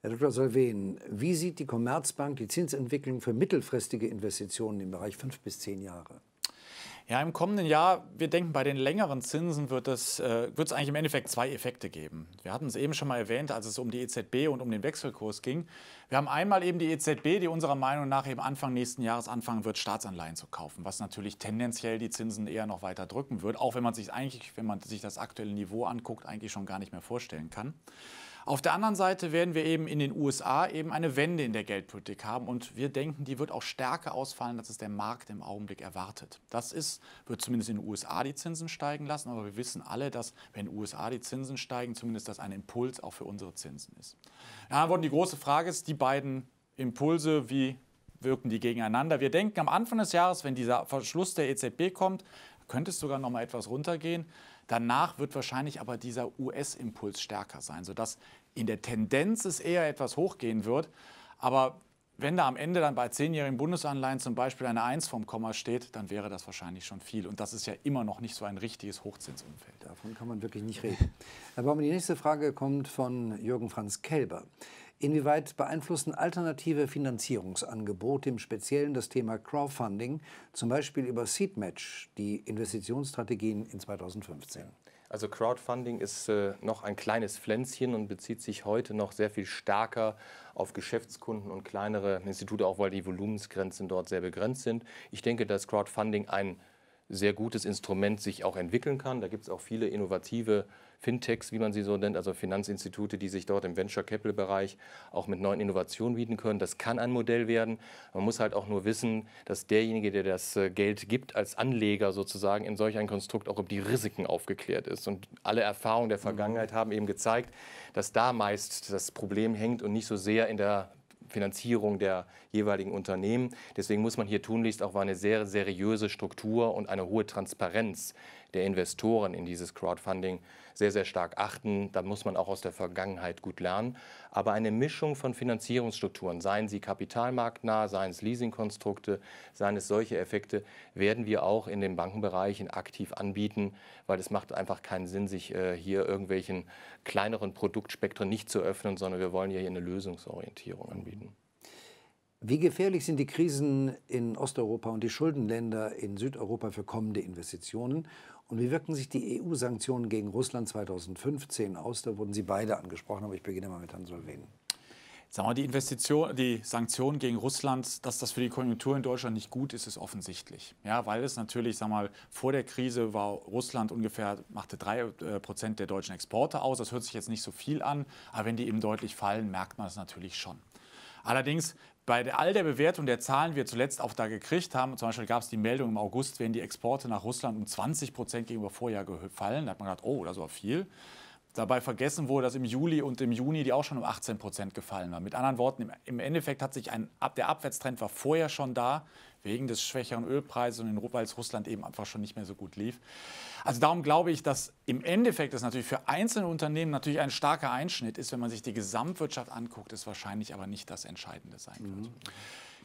Herr Dr. Solven, wie sieht die Commerzbank die Zinsentwicklung für mittelfristige Investitionen im Bereich fünf bis zehn Jahre?
Ja, im kommenden Jahr, wir denken, bei den längeren Zinsen wird es, äh, wird es eigentlich im Endeffekt zwei Effekte geben. Wir hatten es eben schon mal erwähnt, als es um die EZB und um den Wechselkurs ging. Wir haben einmal eben die EZB, die unserer Meinung nach eben Anfang nächsten Jahres anfangen wird, Staatsanleihen zu kaufen, was natürlich tendenziell die Zinsen eher noch weiter drücken wird, auch wenn man sich eigentlich, wenn man sich das aktuelle Niveau anguckt, eigentlich schon gar nicht mehr vorstellen kann. Auf der anderen Seite werden wir eben in den USA eben eine Wende in der Geldpolitik haben und wir denken, die wird auch stärker ausfallen, als es der Markt im Augenblick erwartet. Das ist, wird zumindest in den USA die Zinsen steigen lassen, aber wir wissen alle, dass wenn in den USA die Zinsen steigen, zumindest das ein Impuls auch für unsere Zinsen ist. Ja, dann die große Frage ist, die beiden Impulse, wie wirken die gegeneinander. Wir denken am Anfang des Jahres, wenn dieser Verschluss der EZB kommt, könnte es sogar noch mal etwas runtergehen. Danach wird wahrscheinlich aber dieser US-Impuls stärker sein, sodass in der Tendenz es eher etwas hochgehen wird. Aber wenn da am Ende dann bei zehnjährigen Bundesanleihen zum Beispiel eine 1 vom Komma steht, dann wäre das wahrscheinlich schon viel. Und das ist ja immer noch nicht so ein richtiges Hochzinsumfeld.
Davon kann man wirklich nicht reden. Herr Baumann, die nächste Frage kommt von Jürgen Franz Kelber. Inwieweit beeinflussen alternative Finanzierungsangebote, im Speziellen das Thema Crowdfunding, zum Beispiel über Seedmatch, die Investitionsstrategien in 2015?
Also Crowdfunding ist äh, noch ein kleines Pflänzchen und bezieht sich heute noch sehr viel stärker auf Geschäftskunden und kleinere Institute, auch weil die Volumensgrenzen dort sehr begrenzt sind. Ich denke, dass Crowdfunding ein sehr gutes Instrument sich auch entwickeln kann. Da gibt es auch viele innovative äh, Fintechs, wie man sie so nennt, also Finanzinstitute, die sich dort im Venture Capital Bereich auch mit neuen Innovationen bieten können. Das kann ein Modell werden. Man muss halt auch nur wissen, dass derjenige, der das äh, Geld gibt als Anleger sozusagen in solch ein Konstrukt auch über die Risiken aufgeklärt ist. Und alle Erfahrungen der mhm. Vergangenheit haben eben gezeigt, dass da meist das Problem hängt und nicht so sehr in der Finanzierung der jeweiligen Unternehmen. Deswegen muss man hier tunlichst auch eine sehr seriöse Struktur und eine hohe Transparenz der Investoren in dieses Crowdfunding sehr, sehr stark achten. Da muss man auch aus der Vergangenheit gut lernen. Aber eine Mischung von Finanzierungsstrukturen, seien sie kapitalmarktnah, seien es Leasingkonstrukte, seien es solche Effekte, werden wir auch in den Bankenbereichen aktiv anbieten, weil es macht einfach keinen Sinn, sich äh, hier irgendwelchen kleineren Produktspektren nicht zu öffnen, sondern wir wollen hier eine Lösungsorientierung
anbieten. Wie gefährlich sind die Krisen in Osteuropa und die Schuldenländer in Südeuropa für kommende Investitionen? Und wie wirken sich die EU-Sanktionen gegen Russland 2015 aus? Da wurden Sie beide angesprochen, aber ich beginne mal mit Herrn Solven.
Sagen wir, die Investition, die Sanktionen gegen Russland, dass das für die Konjunktur in Deutschland nicht gut ist, ist offensichtlich. Ja, weil es natürlich, sagen wir vor der Krise war Russland ungefähr, machte drei äh, Prozent der deutschen Exporte aus. Das hört sich jetzt nicht so viel an, aber wenn die eben deutlich fallen, merkt man es natürlich schon. Allerdings bei all der Bewertung der Zahlen, die wir zuletzt auch da gekriegt haben, zum Beispiel gab es die Meldung im August, wären die Exporte nach Russland um 20 Prozent gegenüber Vorjahr gefallen. Da hat man gedacht, oh, das war viel. Dabei vergessen wurde, dass im Juli und im Juni die auch schon um 18 Prozent gefallen waren. Mit anderen Worten, im Endeffekt hat sich ein, der Abwärtstrend war vorher schon da wegen des schwächeren Ölpreises und in Russland eben einfach schon nicht mehr so gut lief. Also darum glaube ich, dass im Endeffekt das natürlich für einzelne Unternehmen natürlich ein starker Einschnitt ist, wenn man sich die Gesamtwirtschaft anguckt, ist wahrscheinlich aber nicht das Entscheidende sein mhm. wird. Mhm.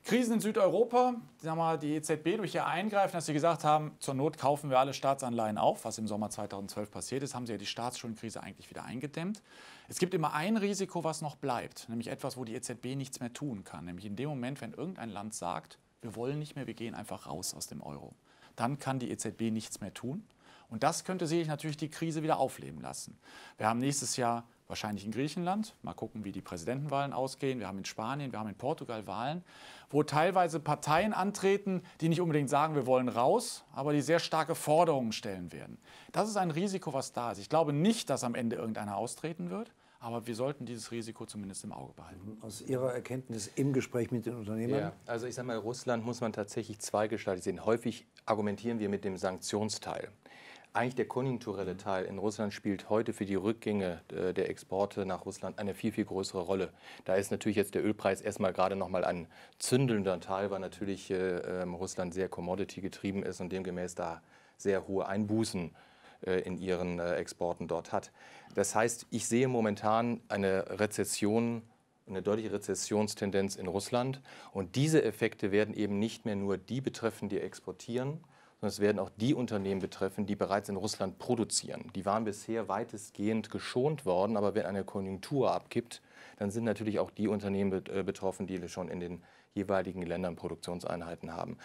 Krisen in Südeuropa, sagen wir, die EZB durch ihr Eingreifen, dass sie gesagt haben, zur Not kaufen wir alle Staatsanleihen auf, was im Sommer 2012 passiert ist, haben sie ja die Staatsschuldenkrise eigentlich wieder eingedämmt. Es gibt immer ein Risiko, was noch bleibt, nämlich etwas, wo die EZB nichts mehr tun kann, nämlich in dem Moment, wenn irgendein Land sagt, wir wollen nicht mehr, wir gehen einfach raus aus dem Euro. Dann kann die EZB nichts mehr tun. Und das könnte sich natürlich die Krise wieder aufleben lassen. Wir haben nächstes Jahr wahrscheinlich in Griechenland, mal gucken, wie die Präsidentenwahlen ausgehen. Wir haben in Spanien, wir haben in Portugal Wahlen, wo teilweise Parteien antreten, die nicht unbedingt sagen, wir wollen raus, aber die sehr starke Forderungen stellen werden. Das ist ein Risiko, was da ist. Ich glaube nicht, dass am Ende irgendeiner austreten wird. Aber wir sollten dieses Risiko zumindest im Auge behalten. Mhm. Aus Ihrer
Erkenntnis im Gespräch mit den Unternehmern? Ja,
also ich sage mal, Russland muss man tatsächlich zweigestaltig sehen. Häufig argumentieren wir mit dem Sanktionsteil. Eigentlich der konjunkturelle mhm. Teil in Russland spielt heute für die Rückgänge äh, der Exporte nach Russland eine viel, viel größere Rolle. Da ist natürlich jetzt der Ölpreis erstmal gerade nochmal ein zündelnder Teil, weil natürlich äh, ähm, Russland sehr commodity getrieben ist und demgemäß da sehr hohe Einbußen äh, in ihren äh, Exporten dort hat. Das heißt, ich sehe momentan eine Rezession eine deutliche Rezessionstendenz in Russland. Und diese Effekte werden eben nicht mehr nur die betreffen, die exportieren, sondern es werden auch die Unternehmen betreffen, die bereits in Russland produzieren. Die waren bisher weitestgehend geschont worden, aber wenn eine Konjunktur abgibt, dann sind natürlich auch die Unternehmen äh, betroffen, die schon in den jeweiligen Ländern Produktionseinheiten haben.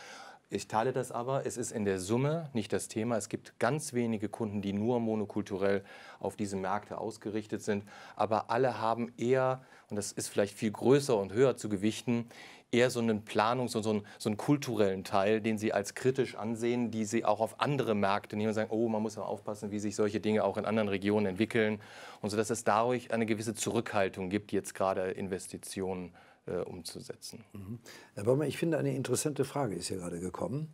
Ich teile das aber. Es ist in der Summe nicht das Thema. Es gibt ganz wenige Kunden, die nur monokulturell auf diese Märkte ausgerichtet sind. Aber alle haben eher, und das ist vielleicht viel größer und höher zu gewichten, eher so einen Planungs- und so einen, so einen, kulturellen Teil, den sie als kritisch ansehen, die sie auch auf andere Märkte nehmen und sagen, oh, man muss ja aufpassen, wie sich solche Dinge auch in anderen Regionen entwickeln. Und so, dass es dadurch eine gewisse Zurückhaltung gibt, jetzt gerade Investitionen
äh, umzusetzen. Mhm. Herr Baumer, ich finde, eine interessante Frage ist hier gerade gekommen.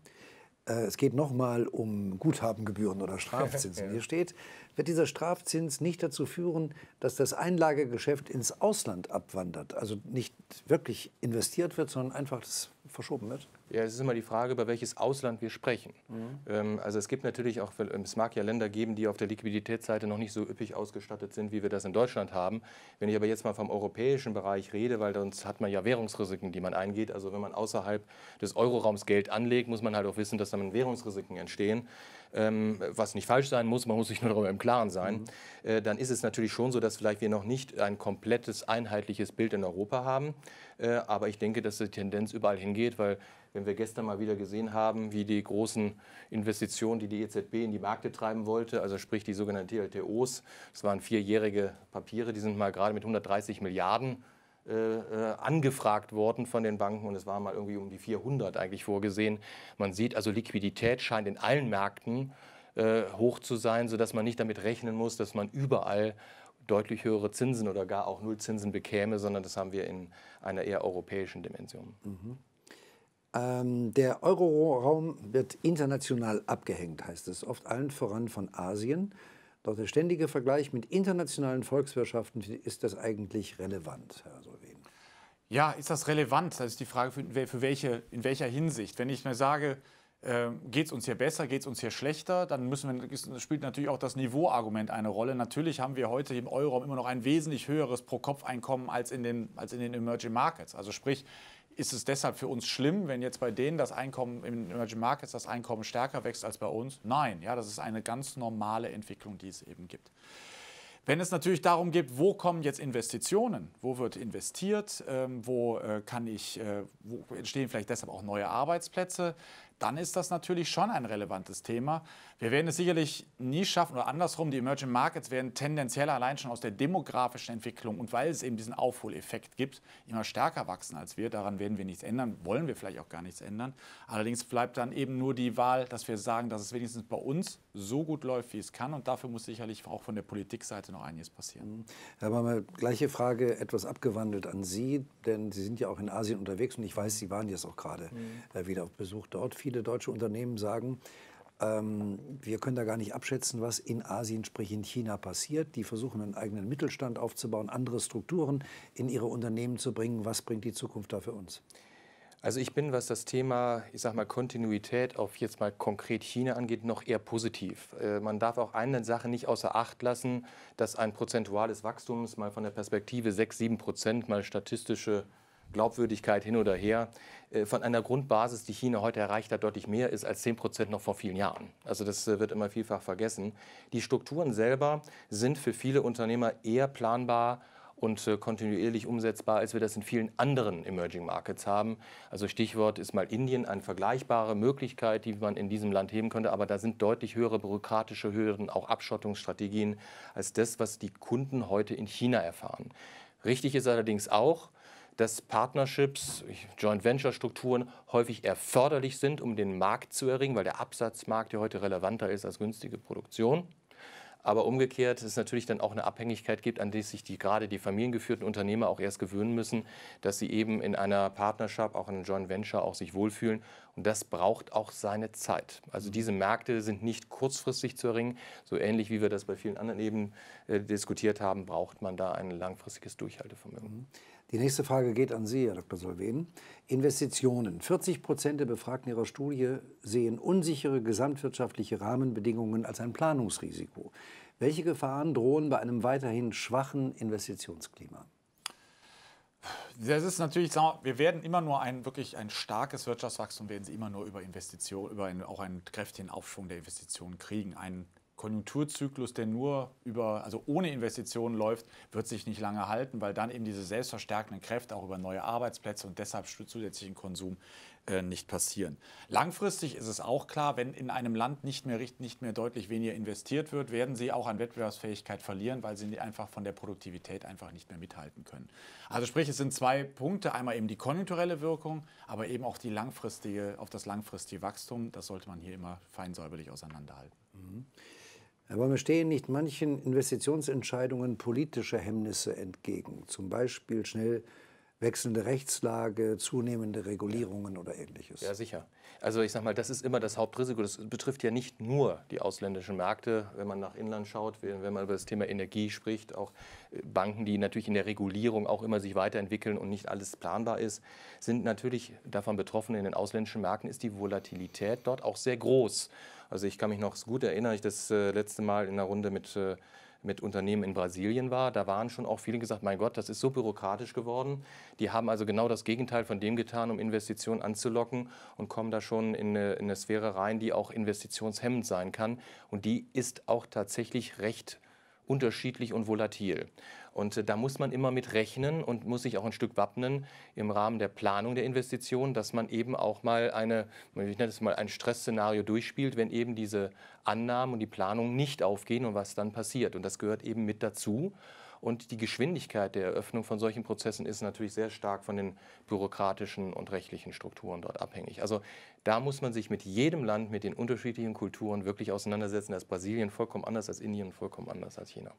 Äh, es geht nochmal um Guthabengebühren oder Strafzinsen. *laughs* ja. Hier steht, wird dieser Strafzins nicht dazu führen, dass das Einlagegeschäft ins Ausland abwandert, also nicht wirklich investiert wird, sondern einfach das verschoben wird?
Ja, es ist immer die Frage, über welches Ausland wir sprechen. Mhm. Ähm, also es gibt natürlich auch, ähm, es mag ja Länder geben, die auf der Liquiditätsseite noch nicht so üppig ausgestattet sind, wie wir das in Deutschland haben. Wenn ich aber jetzt mal vom europäischen Bereich rede, weil sonst hat man ja Währungsrisiken, die man eingeht. Also wenn man außerhalb des Euroraums Geld anlegt, muss man halt auch wissen, dass dann Währungsrisiken entstehen ähm, was nicht falsch sein muss, man muss sich nur darüber im Klaren sein, mhm. äh, dann ist es natürlich schon so, dass vielleicht wir noch nicht ein komplettes, einheitliches Bild in Europa haben. Äh, aber ich denke, dass die Tendenz überall hingeht, weil wenn wir gestern mal wieder gesehen haben, wie die großen Investitionen, die die EZB in die Märkte treiben wollte, also sprich die sogenannten TLTOs, das waren vierjährige Papiere, die sind mal gerade mit 130 Milliarden äh, äh, angefragt worden von den Banken und es waren mal irgendwie um die 400 eigentlich vorgesehen. Man sieht also, Liquidität scheint in allen Märkten äh, hoch zu sein, sodass man nicht damit rechnen muss, dass man überall deutlich höhere Zinsen oder gar auch Nullzinsen bekäme, sondern das haben wir in einer
eher europäischen Dimension. Mhm. Ähm, der Euroraum wird international abgehängt, heißt es, oft allen voran von Asien. Doch der ständige Vergleich mit internationalen Volkswirtschaften ist das eigentlich relevant. Also ja,
ist das relevant? Das ist die Frage, für, für welche, in welcher Hinsicht. Wenn ich mir sage, äh, geht es uns hier besser, geht es uns hier schlechter, dann müssen wir, spielt natürlich auch das Niveauargument eine Rolle. Natürlich haben wir heute im Euro immer noch ein wesentlich höheres Pro-Kopf-Einkommen als, in den, als in den Emerging Markets. Also sprich, ist es deshalb für uns schlimm, wenn jetzt bei denen das Einkommen im Emerging Markets das Einkommen stärker wächst als bei uns? Nein, ja, das ist eine ganz normale Entwicklung, die es eben gibt. Wenn es natürlich darum geht, wo kommen jetzt Investitionen, wo wird investiert, ähm, wo äh, kann ich, äh, wo entstehen vielleicht deshalb auch neue Arbeitsplätze, dann ist das natürlich schon ein relevantes Thema. Wir werden es sicherlich nie schaffen oder andersrum, die Emerging Markets werden tendenziell allein schon aus der demografischen Entwicklung und weil es eben diesen Aufholeffekt gibt, immer stärker wachsen als wir. Daran werden wir nichts ändern, wollen wir vielleicht auch gar nichts ändern. Allerdings bleibt dann eben nur die Wahl, dass wir sagen, dass es wenigstens bei uns so gut läuft, wie es kann und dafür muss sicherlich auch von der Politikseite
noch einiges passieren. Mhm. Herr Bammer, gleiche Frage etwas abgewandelt an Sie, denn Sie sind ja auch in Asien unterwegs und ich weiß, Sie waren jetzt auch gerade mhm. Äh, wieder auf Besuch dort. Viele deutsche Unternehmen sagen, ähm, wir können da gar nicht abschätzen, was in Asien, sprich in China, passiert. Die versuchen, einen eigenen Mittelstand aufzubauen, andere Strukturen in ihre Unternehmen zu bringen. Was bringt die Zukunft da für uns?
Also ich bin, was das Thema, ich sag mal, Kontinuität auf jetzt mal konkret China angeht, noch eher positiv. Äh, man darf auch eine Sache nicht außer Acht lassen, dass ein prozentuales Wachstum mal von der Perspektive 6, 7 Prozent mal statistische Glaubwürdigkeit hin oder her, äh, von einer Grundbasis, die China heute erreicht hat, deutlich mehr ist als 10 Prozent noch vor vielen Jahren. Also das äh, wird immer vielfach vergessen. Die Strukturen selber sind für viele Unternehmer eher planbar und äh, kontinuierlich umsetzbar, als wir das in vielen anderen Emerging Markets haben. Also Stichwort ist mal Indien, eine vergleichbare Möglichkeit, die man in diesem Land heben könnte, aber da sind deutlich höhere bürokratische Hürden, auch Abschottungsstrategien als das, was die Kunden heute in China erfahren. Richtig ist allerdings auch, dass Partnerships, Joint Venture Strukturen häufig erforderlich sind, um den Markt zu erringen, weil der Absatzmarkt ja heute relevanter ist als günstige Produktion. Aber umgekehrt ist es natürlich dann auch eine Abhängigkeit gibt, an die sich die, gerade die familiengeführten Unternehmer auch erst gewöhnen müssen, dass sie eben in einer Partnerschaft, auch in einem Joint Venture auch sich wohlfühlen. Und das braucht auch seine Zeit. Also mhm. diese Märkte sind nicht kurzfristig zu erringen. So ähnlich wie wir das bei vielen anderen eben äh, diskutiert haben, braucht man da ein langfristiges Durchhaltevermögen. Mhm.
Die nächste Frage geht an Sie, Herr Dr. Solven. Investitionen. 40 Prozent der Befragten Ihrer Studie sehen unsichere gesamtwirtschaftliche Rahmenbedingungen als ein Planungsrisiko. Welche Gefahren drohen bei einem weiterhin schwachen Investitionsklima?
Das ist natürlich, wir, wir werden immer nur ein wirklich ein starkes Wirtschaftswachstum werden Sie immer nur über Investitionen, über einen, auch einen kräftigen Aufschwung der Investitionen kriegen. Ein Konjunkturzyklus, der nur über, also ohne Investitionen läuft, wird sich nicht lange halten, weil dann eben diese selbstverstärkenden Kräfte auch über neue Arbeitsplätze und deshalb zusätzlichen Konsum äh, nicht passieren. Langfristig ist es auch klar, wenn in einem Land nicht mehr, nicht mehr deutlich weniger investiert wird, werden sie auch an Wettbewerbsfähigkeit verlieren, weil sie einfach von der Produktivität einfach nicht mehr mithalten können. Also sprich, es sind zwei Punkte, einmal eben die konjunkturelle Wirkung, aber eben auch die langfristige, auf das langfristige Wachstum, das sollte man hier immer feinsäuberlich auseinanderhalten.
Mhm. Aber mir stehen nicht manchen Investitionsentscheidungen politische Hemmnisse entgegen, zum Beispiel schnell wechselnde Rechtslage, zunehmende Regulierungen oder ähnliches. Ja,
sicher. Also ich sage mal, das ist immer das Hauptrisiko. Das betrifft ja nicht nur die ausländischen Märkte, wenn man nach Inland schaut, wenn man über das Thema Energie spricht, auch äh, Banken, die natürlich in der Regulierung auch immer sich weiterentwickeln und nicht alles planbar ist, sind natürlich davon betroffen. In den ausländischen Märkten ist die Volatilität dort auch sehr groß. Also ich kann mich noch gut erinnern, ich das äh, letzte Mal in einer Runde mit äh, mit Unternehmen in Brasilien war, da waren schon auch viele gesagt, mein Gott, das ist so bürokratisch geworden. Die haben also genau das Gegenteil von dem getan, um Investitionen anzulocken und kommen da schon in eine, in eine Sphäre rein, die auch investitionshemmend sein kann. Und die ist auch tatsächlich recht unterschiedlich und volatil. Und äh, da muss man immer mit rechnen und muss sich auch ein Stück wappnen im Rahmen der Planung der Investition, dass man eben auch mal eine, ich nenne es mal ein Stressszenario durchspielt, wenn eben diese Annahmen und die Planung nicht aufgehen und was dann passiert. Und das gehört eben mit dazu. Und die Geschwindigkeit der Eröffnung von solchen Prozessen ist natürlich sehr stark von den bürokratischen und rechtlichen Strukturen dort abhängig. Also da muss man sich mit jedem Land, mit den unterschiedlichen Kulturen wirklich auseinandersetzen. Da ist Brasilien vollkommen anders als Indien, vollkommen anders als China.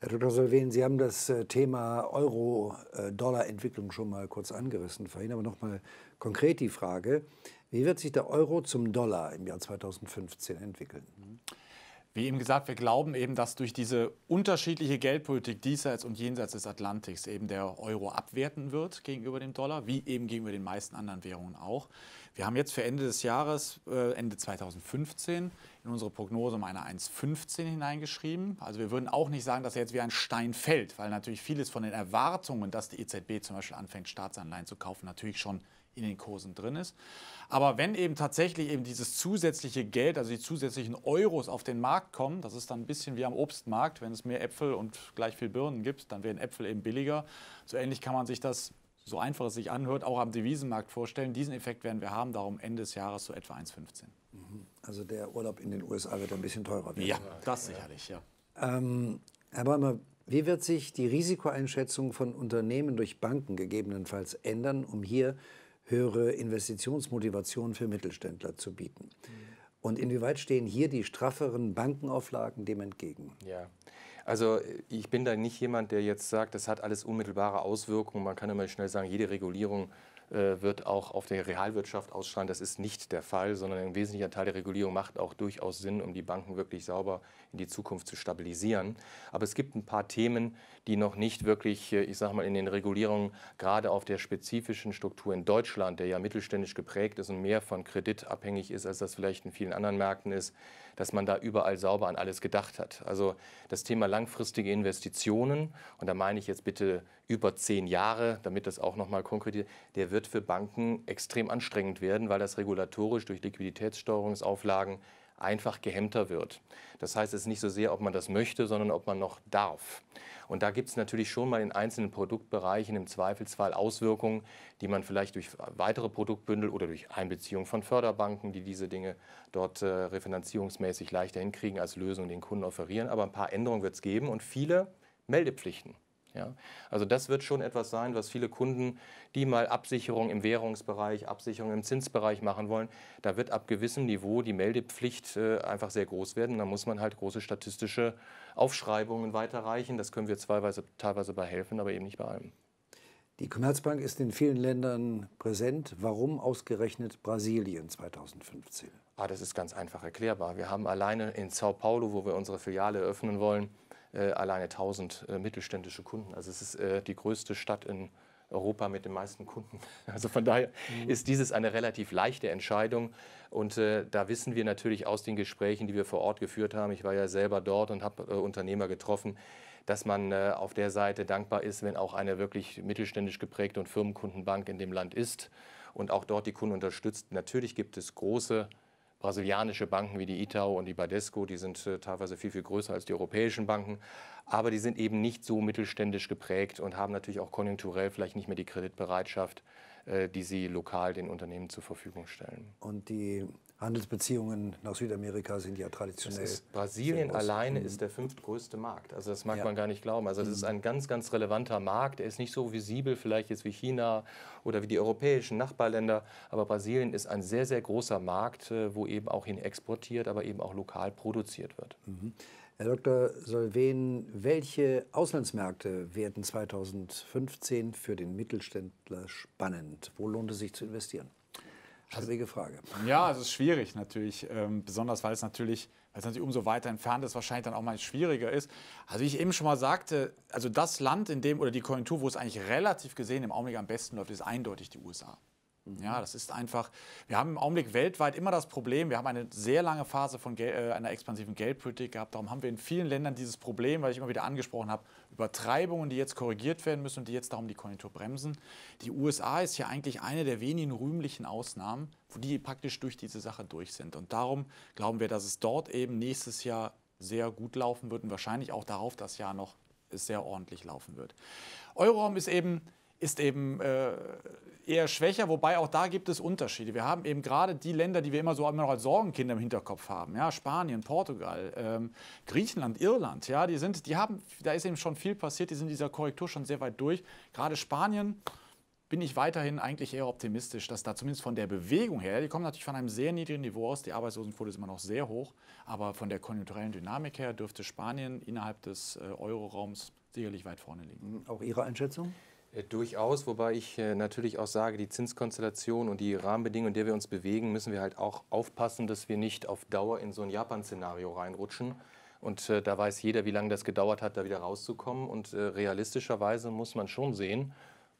Herr Dr. Solven, Sie haben das äh, Thema Euro-Dollar-Entwicklung äh, schon mal kurz angerissen, vorhin aber noch mal konkret die Frage, wie wird sich der Euro zum Dollar im Jahr 2015 entwickeln? Mhm.
Wie eben gesagt, wir glauben eben, dass durch diese unterschiedliche Geldpolitik diesseits und jenseits des Atlantiks eben der Euro abwerten wird gegenüber dem Dollar, wie eben gegenüber den meisten anderen Währungen auch. Wir haben jetzt für Ende des Jahres, äh, Ende 2015, in unsere Prognose um eine 1,15 hineingeschrieben. Also wir würden auch nicht sagen, dass er jetzt wie ein Stein fällt, weil natürlich vieles von den Erwartungen, dass die EZB zum Beispiel anfängt, Staatsanleihen zu kaufen, natürlich schon in den Kursen drin ist. Aber wenn eben tatsächlich eben dieses zusätzliche Geld, also die zusätzlichen Euros auf den Markt kommen, das ist dann ein bisschen wie am Obstmarkt, wenn es mehr Äpfel und gleich viel Birnen gibt, dann werden Äpfel eben billiger. So ähnlich kann man sich das, so einfach es sich anhört, auch am Devisenmarkt vorstellen. Diesen Effekt werden wir haben, darum Ende des Jahres so etwa 1,15.
Mhm. Also der Urlaub in den USA wird ein bisschen teurer werden. Ja, das sicherlich, ja. Ähm, Herr Bäumer, wie wird sich die Risikoeinschätzung von Unternehmen durch Banken gegebenenfalls ändern, um hier höhere Investitionsmotivation für Mittelständler zu bieten. Und inwieweit stehen hier die strafferen Bankenauflagen dem entgegen? Ja.
Also äh, ich bin da nicht jemand, der jetzt sagt, das hat alles unmittelbare Auswirkungen. Man kann immer schnell sagen, jede Regulierung äh, wird auch auf der Realwirtschaft ausstrahlen. Das ist nicht der Fall, sondern ein wesentlicher Teil der Regulierung macht auch durchaus Sinn, um die Banken wirklich sauber in die Zukunft zu stabilisieren. Aber es gibt ein paar Themen, die noch nicht wirklich, äh, ich sage mal, in den Regulierungen, gerade auf der spezifischen Struktur in Deutschland, der ja mittelständisch geprägt ist und mehr von Kredit abhängig ist, als das vielleicht in vielen anderen Märkten ist, dass man da überall sauber an alles gedacht hat. Also das Thema langfristige Investitionen, und da meine ich jetzt bitte über zehn Jahre, damit das auch nochmal konkretisiert, der wird für Banken extrem anstrengend werden, weil das regulatorisch durch Liquiditätssteuerungsauflagen einfach gehemmter wird. Das heißt, es ist nicht so sehr, ob man das möchte, sondern ob man noch darf. Und da gibt es natürlich schon mal in einzelnen Produktbereichen im Zweifelsfall Auswirkungen, die man vielleicht durch weitere Produktbündel oder durch Einbeziehung von Förderbanken, die diese Dinge dort äh, refinanzierungsmäßig leichter hinkriegen, als Lösungen den Kunden offerieren. Aber ein paar Änderungen wird es geben und viele Meldepflichten. Ja? Also das wird schon etwas sein, was viele Kunden, die mal Absicherung im Währungsbereich, Absicherung im Zinsbereich machen wollen, da wird ab gewissem Niveau die Meldepflicht äh, einfach sehr groß werden. Da muss man halt große statistische Aufschreibungen weiterreichen. Das können wir teilweise, teilweise bei helfen, aber eben nicht bei allem.
Die Commerzbank ist in vielen Ländern präsent. Warum ausgerechnet Brasilien 2015?
Ah, das ist ganz einfach erklärbar. Wir haben alleine in Sao Paulo, wo wir unsere Filiale eröffnen wollen, äh, alleine 1000 äh, mittelständische Kunden. Also es ist äh, die größte Stadt in Europa mit den meisten Kunden. *laughs* Also von daher mhm. ist dieses eine relativ leichte Entscheidung. Und äh, da wissen wir natürlich aus den Gesprächen, die wir vor Ort geführt haben, ich war ja selber dort und habe äh, Unternehmer getroffen, dass man äh, auf der Seite dankbar ist, wenn auch eine wirklich mittelständisch geprägte und Firmenkundenbank in dem Land ist und auch dort die Kunden unterstützt. Natürlich gibt es große brasilianische Banken wie die Itau und die Badesco, die sind äh, teilweise viel, viel größer als die europäischen Banken, aber die sind eben nicht so mittelständisch geprägt und haben natürlich auch konjunkturell vielleicht nicht mehr die Kreditbereitschaft, äh, die sie lokal den Unternehmen zur Verfügung stellen.
Und die Handelsbeziehungen nach Südamerika sind ja traditionell. Brasilien alleine mhm. ist der fünftgrößte Markt.
Also das mag ja. man gar nicht glauben. Also das mhm. ist ein ganz, ganz relevanter Markt. Er ist nicht so visibel vielleicht jetzt wie China oder wie die europäischen Nachbarländer. Aber Brasilien ist ein sehr, sehr großer Markt, äh, wo eben auch hin exportiert, aber eben auch lokal produziert wird.
Mhm. Herr Dr. Solven, welche Auslandsmärkte werden 2015 für den Mittelständler spannend? Wo lohnt es sich zu investieren? Schwierige Frage.
Ja, es ist schwierig natürlich, ähm, besonders weil es natürlich, weil es natürlich umso weiter entfernt ist, wahrscheinlich dann auch mal schwieriger ist. Also wie ich eben schon mal sagte, also das Land, in dem oder die Konjunktur, wo es eigentlich relativ gesehen im Augenblick am besten läuft, ist eindeutig die USA. Ja, das ist einfach, wir haben im Augenblick weltweit immer das Problem, wir haben eine sehr lange Phase von Gel äh, einer expansiven Geldpolitik gehabt, darum haben wir in vielen Ländern dieses Problem, weil ich immer wieder angesprochen habe, Übertreibungen, die jetzt korrigiert werden müssen und die jetzt darum die Konjunktur bremsen. Die USA ist ja eigentlich eine der wenigen rühmlichen Ausnahmen, wo die praktisch durch diese Sache durch sind. Und darum glauben wir, dass es dort eben nächstes Jahr sehr gut laufen wird und wahrscheinlich auch darauf das Jahr noch sehr ordentlich laufen wird. Euroraum ist eben ist eben äh, eher schwächer, wobei auch da gibt es Unterschiede. Wir haben eben gerade die Länder, die wir immer so immer noch als Sorgenkinder im Hinterkopf haben, ja, Spanien, Portugal, ähm, Griechenland, Irland, ja, die sind, die haben, da ist eben schon viel passiert, die sind dieser Korrektur schon sehr weit durch. Gerade Spanien bin ich weiterhin eigentlich eher optimistisch, dass da zumindest von der Bewegung her, die kommen natürlich von einem sehr niedrigen Niveau aus, die Arbeitslosenquote ist immer noch sehr hoch, aber von der konjunkturellen Dynamik her dürfte Spanien innerhalb des äh, Euroraums sicherlich weit vorne liegen. Auch Ihre
Einschätzung?
Äh, durchaus, wobei ich äh, natürlich auch sage, die Zinskonstellation und die Rahmenbedingungen, in der wir uns bewegen, müssen wir halt auch aufpassen, dass wir nicht auf Dauer in so ein Japan-Szenario reinrutschen. Und äh, da weiß jeder, wie lange das gedauert hat, da wieder rauszukommen. Und äh, realistischerweise muss man schon sehen,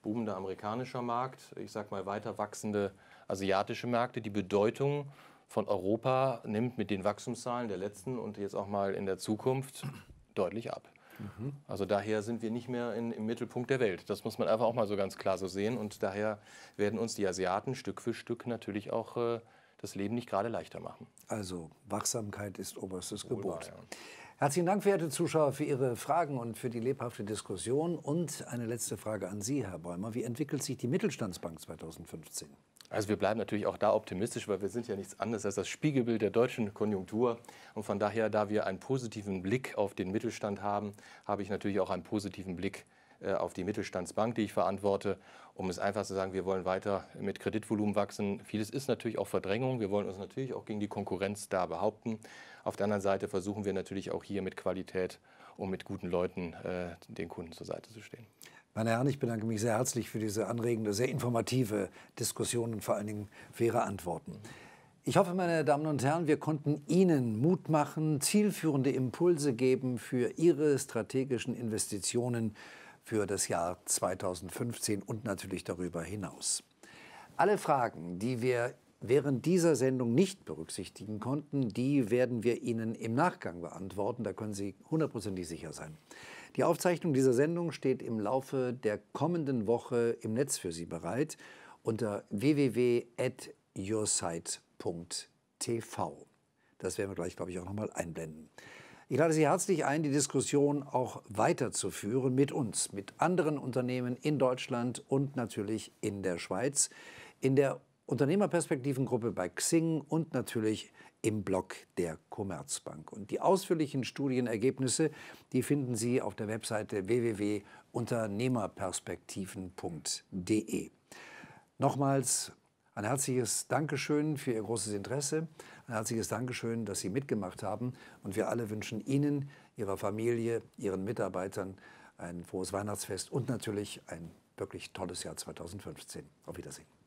boomender amerikanischer Markt, ich sag mal weiter wachsende asiatische Märkte, die Bedeutung von Europa nimmt mit den Wachstumszahlen der letzten und jetzt auch mal in der Zukunft deutlich ab. Also daher sind wir nicht mehr in, im Mittelpunkt der Welt. Das muss man einfach auch mal so ganz klar so sehen. Und daher werden uns die Asiaten Stück für Stück natürlich auch äh, das Leben nicht gerade leichter machen.
Also Wachsamkeit ist oberstes Wohlbar, Gebot. Ja. Herzlichen Dank, verehrte Zuschauer, für Ihre Fragen und für die lebhafte Diskussion. Und eine letzte Frage an Sie, Herr Bäumer. Wie entwickelt sich die Mittelstandsbank 2015?
Also wir bleiben natürlich auch da optimistisch, weil wir sind ja nichts anderes als das Spiegelbild der deutschen Konjunktur. Und von daher, da wir einen positiven Blick auf den Mittelstand haben, habe ich natürlich auch einen positiven Blick äh, auf die Mittelstandsbank, die ich verantworte, um es einfach zu sagen, wir wollen weiter mit Kreditvolumen wachsen. Vieles ist natürlich auch Verdrängung. Wir wollen uns natürlich auch gegen die Konkurrenz da behaupten. Auf der anderen Seite versuchen wir natürlich auch hier mit Qualität und mit guten Leuten äh, den Kunden zur Seite zu stehen.
Meine Herren, ich bedanke mich sehr herzlich für diese anregende, sehr informative Diskussion und vor allen Dingen für Ihre Antworten. Ich hoffe, meine Damen und Herren, wir konnten Ihnen Mut machen, zielführende Impulse geben für Ihre strategischen Investitionen für das Jahr 2015 und natürlich darüber hinaus. Alle Fragen, die wir während dieser Sendung nicht berücksichtigen konnten, die werden wir Ihnen im Nachgang beantworten. Da können Sie hundertprozentig sicher sein. Die Aufzeichnung dieser Sendung steht im Laufe der kommenden Woche im Netz für Sie bereit unter www.yoursite.tv. Das werden wir gleich, glaube ich, auch nochmal einblenden. Ich lade Sie herzlich ein, die Diskussion auch weiterzuführen mit uns, mit anderen Unternehmen in Deutschland und natürlich in der Schweiz, in der Unternehmerperspektivengruppe bei Xing und natürlich im Blog der Commerzbank. Und die ausführlichen Studienergebnisse, die finden Sie auf der Webseite www.unternehmerperspektiven.de. Nochmals ein herzliches Dankeschön für Ihr großes Interesse, ein herzliches Dankeschön, dass Sie mitgemacht haben und wir alle wünschen Ihnen, Ihrer Familie, Ihren Mitarbeitern ein frohes Weihnachtsfest und natürlich ein wirklich tolles Jahr 2015. Auf Wiedersehen.